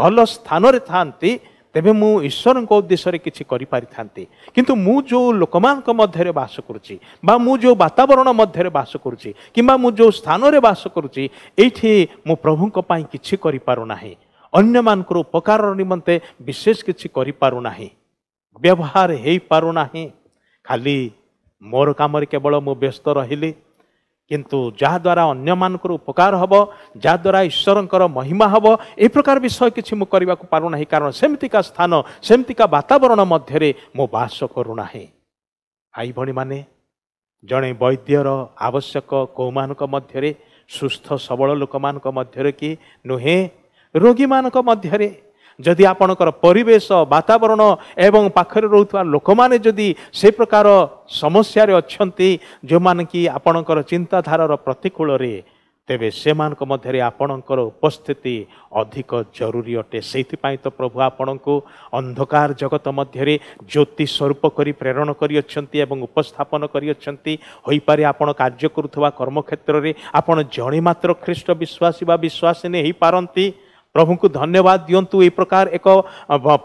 ଭଲ ସ୍ଥାନରେ ଥାନ୍ତି ତେବେ ମୁଁ ଈଶ୍ୱରଙ୍କ ଉଦ୍ଦେଶ୍ୟରେ କିଛି କରିପାରିଥାନ୍ତି କିନ୍ତୁ ମୁଁ ଯେଉଁ ଲୋକମାନଙ୍କ ମଧ୍ୟରେ ବାସ କରୁଛି ବା ମୁଁ ଯେଉଁ ବାତାବରଣ ମଧ୍ୟରେ ବାସ କରୁଛି କିମ୍ବା ମୁଁ ଯେଉଁ ସ୍ଥାନରେ ବାସ କରୁଛି ଏଇଠି ମୁଁ ପ୍ରଭୁଙ୍କ ପାଇଁ କିଛି କରିପାରୁନାହିଁ ଅନ୍ୟମାନଙ୍କର ଉପକାର ନିମନ୍ତେ ବିଶେଷ କିଛି କରିପାରୁନାହିଁ ବ୍ୟବହାର ହୋଇପାରୁନାହିଁ ଖାଲି ମୋର କାମରେ କେବଳ ମୁଁ ବ୍ୟସ୍ତ ରହିଲି କିନ୍ତୁ ଯାହାଦ୍ୱାରା ଅନ୍ୟମାନଙ୍କର ଉପକାର ହେବ ଯାହାଦ୍ୱାରା ଈଶ୍ୱରଙ୍କର ମହିମା ହେବ ଏ ପ୍ରକାର ବିଷୟ କିଛି ମୁଁ କରିବାକୁ ପାରୁନାହିଁ କାରଣ ସେମିତିକା ସ୍ଥାନ ସେମିତିକା ବାତାବରଣ ମଧ୍ୟରେ ମୁଁ ବାସ କରୁନାହିଁ ଭାଇ ଭଉଣୀମାନେ ଜଣେ ବୈଦ୍ୟର ଆବଶ୍ୟକ କେଉଁମାନଙ୍କ ମଧ୍ୟରେ ସୁସ୍ଥ ସବଳ ଲୋକମାନଙ୍କ ମଧ୍ୟରେ କି ନୁହେଁ ରୋଗୀମାନଙ୍କ ମଧ୍ୟରେ ଯଦି ଆପଣଙ୍କର ପରିବେଶ ବାତାବରଣ ଏବଂ ପାଖରେ ରହୁଥିବା ଲୋକମାନେ ଯଦି ସେ ପ୍ରକାର ସମସ୍ୟାରେ ଅଛନ୍ତି ଯେଉଁମାନେ କି ଆପଣଙ୍କର ଚିନ୍ତାଧାରାର ପ୍ରତିକୂଳରେ ତେବେ ସେମାନଙ୍କ ମଧ୍ୟରେ ଆପଣଙ୍କର ଉପସ୍ଥିତି ଅଧିକ ଜରୁରୀ ଅଟେ ସେଇଥିପାଇଁ ତ ପ୍ରଭୁ ଆପଣଙ୍କୁ ଅନ୍ଧକାର ଜଗତ ମଧ୍ୟରେ ଜ୍ୟୋତି ସ୍ୱରୂପ କରି ପ୍ରେରଣ କରିଅଛନ୍ତି ଏବଂ ଉପସ୍ଥାପନ କରିଅଛନ୍ତି ହୋଇପାରେ ଆପଣ କାର୍ଯ୍ୟ କରୁଥିବା କର୍ମକ୍ଷେତ୍ରରେ ଆପଣ ଜଣେ ମାତ୍ର ଖ୍ରୀଷ୍ଟ ବିଶ୍ୱାସୀ ବା ବିଶ୍ୱାସିନୀ ହୋଇପାରନ୍ତି प्रभुको धन्यवाद दि प्रकार एक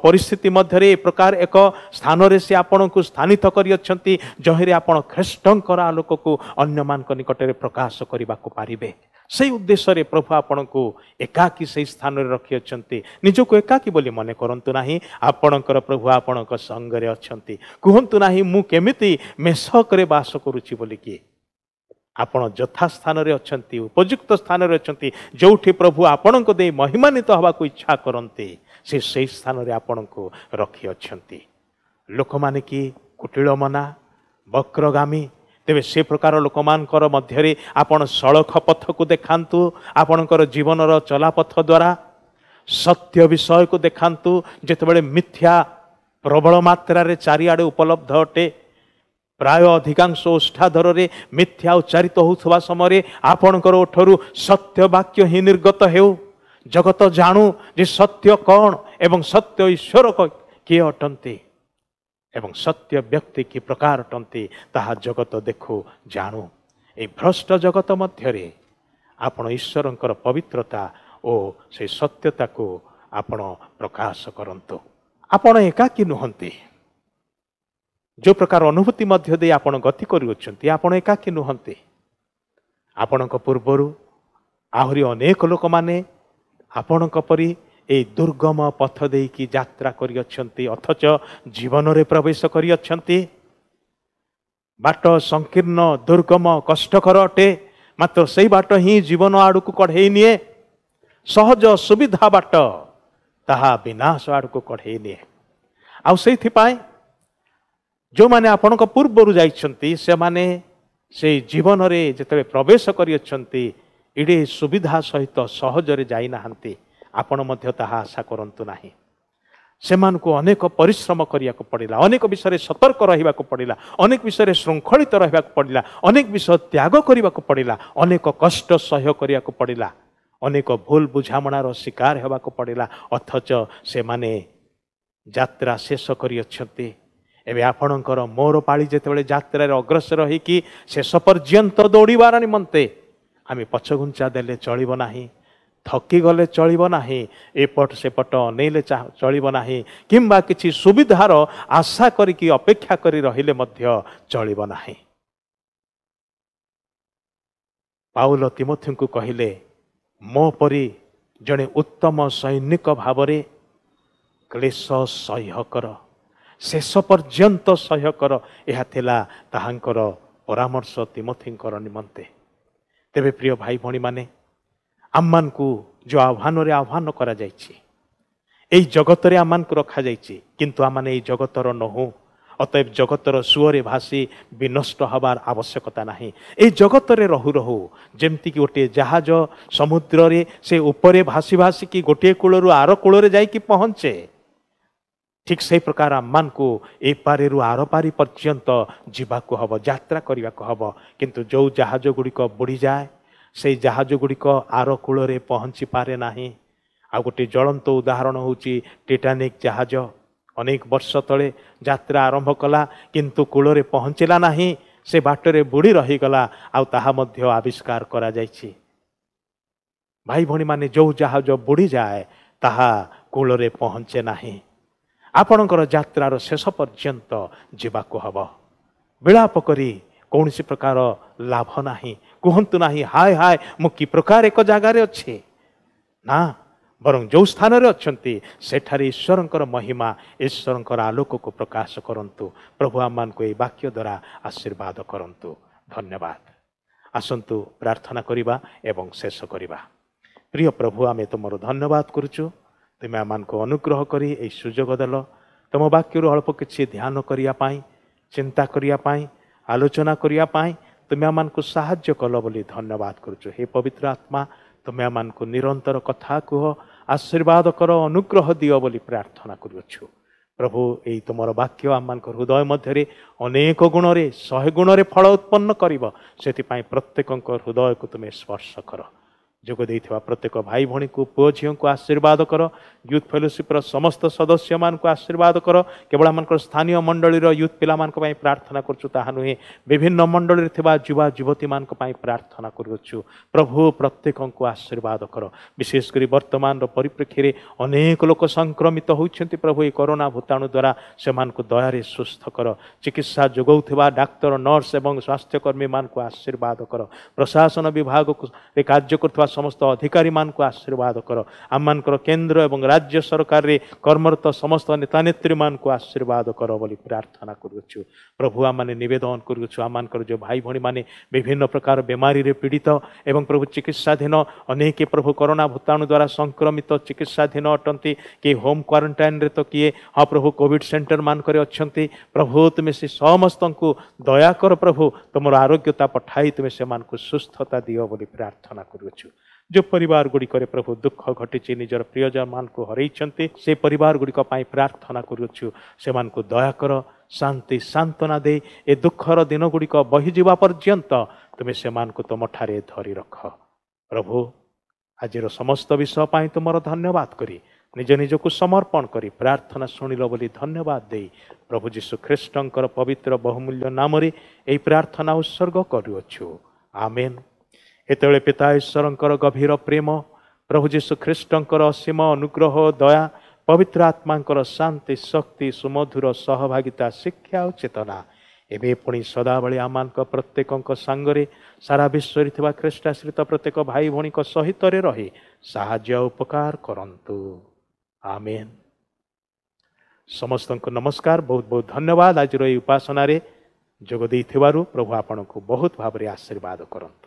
परिस्थितिमा प्रकार एक स्थानले सि आपणा स्थानित गरिप खेष्टकरा निकट निकटले प्रकाश गरेको पारे सही उद्देश्यले प्रभु को एकाकी से स्थान रकिअन् निजको एकाकी मनै आपण्ड प्रभु आपति कहन्नु नै म केसक बास कि ଆପଣ ଯଥା ସ୍ଥାନରେ ଅଛନ୍ତି ଉପଯୁକ୍ତ ସ୍ଥାନରେ ଅଛନ୍ତି ଯେଉଁଠି ପ୍ରଭୁ ଆପଣଙ୍କ ଦେଇ ମହିମାନିତ ହେବାକୁ ଇଚ୍ଛା କରନ୍ତି ସେ ସେହି ସ୍ଥାନରେ ଆପଣଙ୍କୁ ରଖିଅଛନ୍ତି ଲୋକମାନେ କି କୁଟିଳମନା ବକ୍ରଗାମୀ ତେବେ ସେ ପ୍ରକାର ଲୋକମାନଙ୍କର ମଧ୍ୟରେ ଆପଣ ସଳଖ ପଥକୁ ଦେଖାନ୍ତୁ ଆପଣଙ୍କର ଜୀବନର ଚଲାପଥ ଦ୍ୱାରା ସତ୍ୟ ବିଷୟକୁ ଦେଖାନ୍ତୁ ଯେତେବେଳେ ମିଥ୍ୟା ପ୍ରବଳ ମାତ୍ରାରେ ଚାରିଆଡ଼େ ଉପଲବ୍ଧ ଅଟେ ପ୍ରାୟ ଅଧିକାଂଶ ଉଷ୍ଠାଧରରେ ମିଥ୍ୟା ଉଚ୍ଚାରିତ ହେଉଥିବା ସମୟରେ ଆପଣଙ୍କର ଓଠରୁ ସତ୍ୟ ବାକ୍ୟ ହିଁ ନିର୍ଗତ ହେଉ ଜଗତ ଜାଣୁ ଯେ ସତ୍ୟ କ'ଣ ଏବଂ ସତ୍ୟ ଈଶ୍ୱର କିଏ ଅଟନ୍ତି ଏବଂ ସତ୍ୟ ବ୍ୟକ୍ତି କି ପ୍ରକାର ଅଟନ୍ତି ତାହା ଜଗତ ଦେଖୁ ଜାଣୁ ଏଇ ଭ୍ରଷ୍ଟ ଜଗତ ମଧ୍ୟରେ ଆପଣ ଈଶ୍ୱରଙ୍କର ପବିତ୍ରତା ଓ ସେ ସତ୍ୟତାକୁ ଆପଣ ପ୍ରକାଶ କରନ୍ତୁ ଆପଣ ଏକାକୀ ନୁହନ୍ତି ଯେଉଁ ପ୍ରକାର ଅନୁଭୂତି ମଧ୍ୟ ଦେଇ ଆପଣ ଗତି କରୁଅଛନ୍ତି ଆପଣ ଏକାକୀ ନୁହନ୍ତି ଆପଣଙ୍କ ପୂର୍ବରୁ ଆହୁରି ଅନେକ ଲୋକମାନେ ଆପଣଙ୍କ ପରି ଏଇ ଦୁର୍ଗମ ପଥ ଦେଇକି ଯାତ୍ରା କରିଅଛନ୍ତି ଅଥଚ ଜୀବନରେ ପ୍ରବେଶ କରିଅଛନ୍ତି ବାଟ ସଂକୀର୍ଣ୍ଣ ଦୁର୍ଗମ କଷ୍ଟକର ଅଟେ ମାତ୍ର ସେଇ ବାଟ ହିଁ ଜୀବନ ଆଡ଼କୁ କଢ଼େଇ ନିଏ ସହଜ ସୁବିଧା ବାଟ ତାହା ବିନାଶ ଆଡ଼କୁ କଢ଼େଇ ନିଏ ଆଉ ସେଇଥିପାଇଁ ଯେଉଁମାନେ ଆପଣଙ୍କ ପୂର୍ବରୁ ଯାଇଛନ୍ତି ସେମାନେ ସେଇ ଜୀବନରେ ଯେତେବେଳେ ପ୍ରବେଶ କରିଅଛନ୍ତି ଏଡ଼େ ସୁବିଧା ସହିତ ସହଜରେ ଯାଇନାହାନ୍ତି ଆପଣ ମଧ୍ୟ ତାହା ଆଶା କରନ୍ତୁ ନାହିଁ ସେମାନଙ୍କୁ ଅନେକ ପରିଶ୍ରମ କରିବାକୁ ପଡ଼ିଲା ଅନେକ ବିଷୟରେ ସତର୍କ ରହିବାକୁ ପଡ଼ିଲା ଅନେକ ବିଷୟରେ ଶୃଙ୍ଖଳିତ ରହିବାକୁ ପଡ଼ିଲା ଅନେକ ବିଷୟ ତ୍ୟାଗ କରିବାକୁ ପଡ଼ିଲା ଅନେକ କଷ୍ଟ ସହ୍ୟ କରିବାକୁ ପଡ଼ିଲା ଅନେକ ଭୁଲ ବୁଝାମଣାର ଶିକାର ହେବାକୁ ପଡ଼ିଲା ଅଥଚ ସେମାନେ ଯାତ୍ରା ଶେଷ କରିଅଛନ୍ତି ଏବେ ଆପଣଙ୍କର ମୋର ପାଳି ଯେତେବେଳେ ଯାତ୍ରାରେ ଅଗ୍ରସର ହୋଇକି ଶେଷ ପର୍ଯ୍ୟନ୍ତ ଦୌଡ଼ିବାର ନିମନ୍ତେ ଆମେ ପଛଘୁଞ୍ଚା ଦେଲେ ଚଳିବ ନାହିଁ ଥକିଗଲେ ଚଳିବ ନାହିଁ ଏପଟ ସେପଟ ନେଇଲେ ଚଳିବ ନାହିଁ କିମ୍ବା କିଛି ସୁବିଧାର ଆଶା କରିକି ଅପେକ୍ଷା କରି ରହିଲେ ମଧ୍ୟ ଚଳିବ ନାହିଁ ପାଉଲ ତିମଥୀଙ୍କୁ କହିଲେ ମୋ ପରି ଜଣେ ଉତ୍ତମ ସୈନିକ ଭାବରେ କ୍ଲେଶ ସହ୍ୟ କର ଶେଷ ପର୍ଯ୍ୟନ୍ତ ସହ୍ୟକର ଏହା ଥିଲା ତାହାଙ୍କର ପରାମର୍ଶ ତିମଥିଙ୍କର ନିମନ୍ତେ ତେବେ ପ୍ରିୟ ଭାଇ ଭଉଣୀମାନେ ଆମମାନଙ୍କୁ ଯେଉଁ ଆହ୍ୱାନରେ ଆହ୍ୱାନ କରାଯାଇଛି ଏଇ ଜଗତରେ ଆମମାନଙ୍କୁ ରଖାଯାଇଛି କିନ୍ତୁ ଆମମାନେ ଏଇ ଜଗତର ନହୁଁ ଅତଏବ ଜଗତର ସୁଅରେ ଭାସି ବିନଷ୍ଟ ହେବାର ଆବଶ୍ୟକତା ନାହିଁ ଏଇ ଜଗତରେ ରହୁ ରହୁ ଯେମିତିକି ଗୋଟିଏ ଜାହାଜ ସମୁଦ୍ରରେ ସେ ଉପରେ ଭାସି ଭାସିକି ଗୋଟିଏ କୂଳରୁ ଆର କୂଳରେ ଯାଇକି ପହଞ୍ଚେ ଠିକ୍ ସେହି ପ୍ରକାର ଆମମାନଙ୍କୁ ଏପାରିରୁ ଆରପାରି ପର୍ଯ୍ୟନ୍ତ ଯିବାକୁ ହେବ ଯାତ୍ରା କରିବାକୁ ହେବ କିନ୍ତୁ ଯେଉଁ ଜାହାଜ ଗୁଡ଼ିକ ବୁଡ଼ିଯାଏ ସେହି ଜାହାଜ ଗୁଡ଼ିକ ଆର କୂଳରେ ପହଞ୍ଚି ପାରେ ନାହିଁ ଆଉ ଗୋଟିଏ ଜ୍ୱଳନ୍ତ ଉଦାହରଣ ହେଉଛି ଟିଟାନିକ୍ ଜାହାଜ ଅନେକ ବର୍ଷ ତଳେ ଯାତ୍ରା ଆରମ୍ଭ କଲା କିନ୍ତୁ କୂଳରେ ପହଞ୍ଚିଲା ନାହିଁ ସେ ବାଟରେ ବୁଡ଼ି ରହିଗଲା ଆଉ ତାହା ମଧ୍ୟ ଆବିଷ୍କାର କରାଯାଇଛି ଭାଇ ଭଉଣୀମାନେ ଯେଉଁ ଜାହାଜ ବୁଡ଼ିଯାଏ ତାହା କୂଳରେ ପହଞ୍ଚେ ନାହିଁ ଆପଣଙ୍କର ଯାତ୍ରାର ଶେଷ ପର୍ଯ୍ୟନ୍ତ ଯିବାକୁ ହେବ ବିଳାପ କରି କୌଣସି ପ୍ରକାର ଲାଭ ନାହିଁ କୁହନ୍ତୁ ନାହିଁ ହାଏ ହାଏ ମୁଁ କି ପ୍ରକାର ଏକ ଜାଗାରେ ଅଛି ନା ବରଂ ଯେଉଁ ସ୍ଥାନରେ ଅଛନ୍ତି ସେଠାରେ ଈଶ୍ୱରଙ୍କର ମହିମା ଈଶ୍ୱରଙ୍କର ଆଲୋକକୁ ପ୍ରକାଶ କରନ୍ତୁ ପ୍ରଭୁ ଆମମାନଙ୍କୁ ଏହି ବାକ୍ୟ ଦ୍ୱାରା ଆଶୀର୍ବାଦ କରନ୍ତୁ ଧନ୍ୟବାଦ ଆସନ୍ତୁ ପ୍ରାର୍ଥନା କରିବା ଏବଂ ଶେଷ କରିବା ପ୍ରିୟ ପ୍ରଭୁ ଆମେ ତୁମର ଧନ୍ୟବାଦ କରୁଛୁ ତୁମେ ଆମମାନଙ୍କୁ ଅନୁଗ୍ରହ କରି ଏହି ସୁଯୋଗ ଦେଲ ତୁମ ବାକ୍ୟରୁ ଅଳ୍ପ କିଛି ଧ୍ୟାନ କରିବା ପାଇଁ ଚିନ୍ତା କରିବା ପାଇଁ ଆଲୋଚନା କରିବା ପାଇଁ ତୁମେ ଆମମାନଙ୍କୁ ସାହାଯ୍ୟ କଲ ବୋଲି ଧନ୍ୟବାଦ କରୁଛୁ ହେ ପବିତ୍ର ଆତ୍ମା ତୁମେ ଆମମାନଙ୍କୁ ନିରନ୍ତର କଥା କୁହ ଆଶୀର୍ବାଦ କର ଅନୁଗ୍ରହ ଦିଅ ବୋଲି ପ୍ରାର୍ଥନା କରୁଅଛୁ ପ୍ରଭୁ ଏଇ ତୁମର ବାକ୍ୟ ଆମମାନଙ୍କ ହୃଦୟ ମଧ୍ୟରେ ଅନେକ ଗୁଣରେ ଶହେ ଗୁଣରେ ଫଳ ଉତ୍ପନ୍ନ କରିବ ସେଥିପାଇଁ ପ୍ରତ୍ୟେକଙ୍କ ହୃଦୟକୁ ତୁମେ ସ୍ପର୍ଶ କର ଯୋଗ ଦେଇଥିବା ପ୍ରତ୍ୟେକ ଭାଇ ଭଉଣୀକୁ ପୁଅ ଝିଅଙ୍କୁ ଆଶୀର୍ବାଦ କର ୟୁଥ୍ ଫେଲୋସିପ୍ର ସମସ୍ତ ସଦସ୍ୟମାନଙ୍କୁ ଆଶୀର୍ବାଦ କର କେବଳ ଆମମାନଙ୍କର ସ୍ଥାନୀୟ ମଣ୍ଡଳୀର ୟୁଥ୍ ପିଲାମାନଙ୍କ ପାଇଁ ପ୍ରାର୍ଥନା କରୁଛୁ ତାହା ନୁହେଁ ବିଭିନ୍ନ ମଣ୍ଡଳୀରେ ଥିବା ଯୁବା ଯୁବତୀମାନଙ୍କ ପାଇଁ ପ୍ରାର୍ଥନା କରୁଅଛୁ ପ୍ରଭୁ ପ୍ରତ୍ୟେକଙ୍କୁ ଆଶୀର୍ବାଦ କର ବିଶେଷ କରି ବର୍ତ୍ତମାନର ପରିପ୍ରେକ୍ଷୀରେ ଅନେକ ଲୋକ ସଂକ୍ରମିତ ହୋଇଛନ୍ତି ପ୍ରଭୁ ଏହି କରୋନା ଭୂତାଣୁ ଦ୍ୱାରା ସେମାନଙ୍କୁ ଦୟାରେ ସୁସ୍ଥ କର ଚିକିତ୍ସା ଯୋଗାଉଥିବା ଡାକ୍ତର ନର୍ସ ଏବଂ ସ୍ୱାସ୍ଥ୍ୟକର୍ମୀମାନଙ୍କୁ ଆଶୀର୍ବାଦ କର ପ୍ରଶାସନ ବିଭାଗରେ କାର୍ଯ୍ୟ କରୁଥିବା ସମସ୍ତ ଅଧିକାରୀମାନଙ୍କୁ ଆଶୀର୍ବାଦ କର ଆମମାନଙ୍କର କେନ୍ଦ୍ର ଏବଂ ରାଜ୍ୟ ସରକାରରେ କର୍ମରତ ସମସ୍ତ ନେତାନେତ୍ରୀମାନଙ୍କୁ ଆଶୀର୍ବାଦ କର ବୋଲି ପ୍ରାର୍ଥନା କରୁଅଛୁ ପ୍ରଭୁ ଆମମାନେ ନିବେଦନ କରୁଅଛୁ ଆମମାନଙ୍କର ଯେଉଁ ଭାଇ ଭଉଣୀମାନେ ବିଭିନ୍ନ ପ୍ରକାର ବେମାରୀରେ ପୀଡ଼ିତ ଏବଂ ପ୍ରଭୁ ଚିକିତ୍ସାଧୀନ ଅନେକ ପ୍ରଭୁ କରୋନା ଭୂତାଣୁ ଦ୍ୱାରା ସଂକ୍ରମିତ ଚିକିତ୍ସାଧୀନ ଅଟନ୍ତି କିଏ ହୋମ୍ କ୍ୱାରେଣ୍ଟାଇନ୍ରେ ତ କିଏ ହଁ ପ୍ରଭୁ କୋଭିଡ଼ ସେଣ୍ଟରମାନଙ୍କରେ ଅଛନ୍ତି ପ୍ରଭୁ ତୁମେ ସେ ସମସ୍ତଙ୍କୁ ଦୟାକର ପ୍ରଭୁ ତୁମର ଆରୋଗ୍ୟତା ପଠାଇ ତୁମେ ସେମାନଙ୍କୁ ସୁସ୍ଥତା ଦିଅ ବୋଲି ପ୍ରାର୍ଥନା କରୁଅଛୁ ଯେଉଁ ପରିବାର ଗୁଡ଼ିକରେ ପ୍ରଭୁ ଦୁଃଖ ଘଟିଛି ନିଜର ପ୍ରିୟଜନମାନଙ୍କୁ ହରାଇଛନ୍ତି ସେ ପରିବାର ଗୁଡ଼ିକ ପାଇଁ ପ୍ରାର୍ଥନା କରୁଅଛୁ ସେମାନଙ୍କୁ ଦୟାକର ଶାନ୍ତି ସାନ୍ତ୍ୱନା ଦେଇ ଏ ଦୁଃଖର ଦିନଗୁଡ଼ିକ ବହିଯିବା ପର୍ଯ୍ୟନ୍ତ ତୁମେ ସେମାନଙ୍କୁ ତୁମଠାରେ ଧରି ରଖ ପ୍ରଭୁ ଆଜିର ସମସ୍ତ ବିଷୟ ପାଇଁ ତୁମର ଧନ୍ୟବାଦ କରି ନିଜ ନିଜକୁ ସମର୍ପଣ କରି ପ୍ରାର୍ଥନା ଶୁଣିଲ ବୋଲି ଧନ୍ୟବାଦ ଦେଇ ପ୍ରଭୁ ଯୀଶୁ ଖ୍ରୀଷ୍ଟଙ୍କର ପବିତ୍ର ବହୁମୂଲ୍ୟ ନାମରେ ଏହି ପ୍ରାର୍ଥନା ଉତ୍ସର୍ଗ କରୁଅଛୁ ଆମେନ୍ ଏତେବେଳେ ପିତା ଈଶ୍ୱରଙ୍କର ଗଭୀର ପ୍ରେମ ପ୍ରଭୁ ଯୀଶୁ ଖ୍ରୀଷ୍ଟଙ୍କର ଅସୀମ ଅନୁଗ୍ରହ ଦୟା ପବିତ୍ର ଆତ୍ମାଙ୍କର ଶାନ୍ତି ଶକ୍ତି ସୁମଧୁର ସହଭାଗିତା ଶିକ୍ଷା ଓ ଚେତନା ଏବେ ପୁଣି ସଦାବେଳେ ଆମମାନଙ୍କ ପ୍ରତ୍ୟେକଙ୍କ ସାଙ୍ଗରେ ସାରା ବିଶ୍ୱରେ ଥିବା ଖ୍ରୀଷ୍ଟାଶ୍ରିତ ପ୍ରତ୍ୟେକ ଭାଇ ଭଉଣୀଙ୍କ ସହିତରେ ରହି ସାହାଯ୍ୟ ଉପକାର କରନ୍ତୁ ଆମେନ୍ ସମସ୍ତଙ୍କୁ ନମସ୍କାର ବହୁତ ବହୁତ ଧନ୍ୟବାଦ ଆଜିର ଏହି ଉପାସନାରେ ଯୋଗ ଦେଇଥିବାରୁ ପ୍ରଭୁ ଆପଣଙ୍କୁ ବହୁତ ଭାବରେ ଆଶୀର୍ବାଦ କରନ୍ତୁ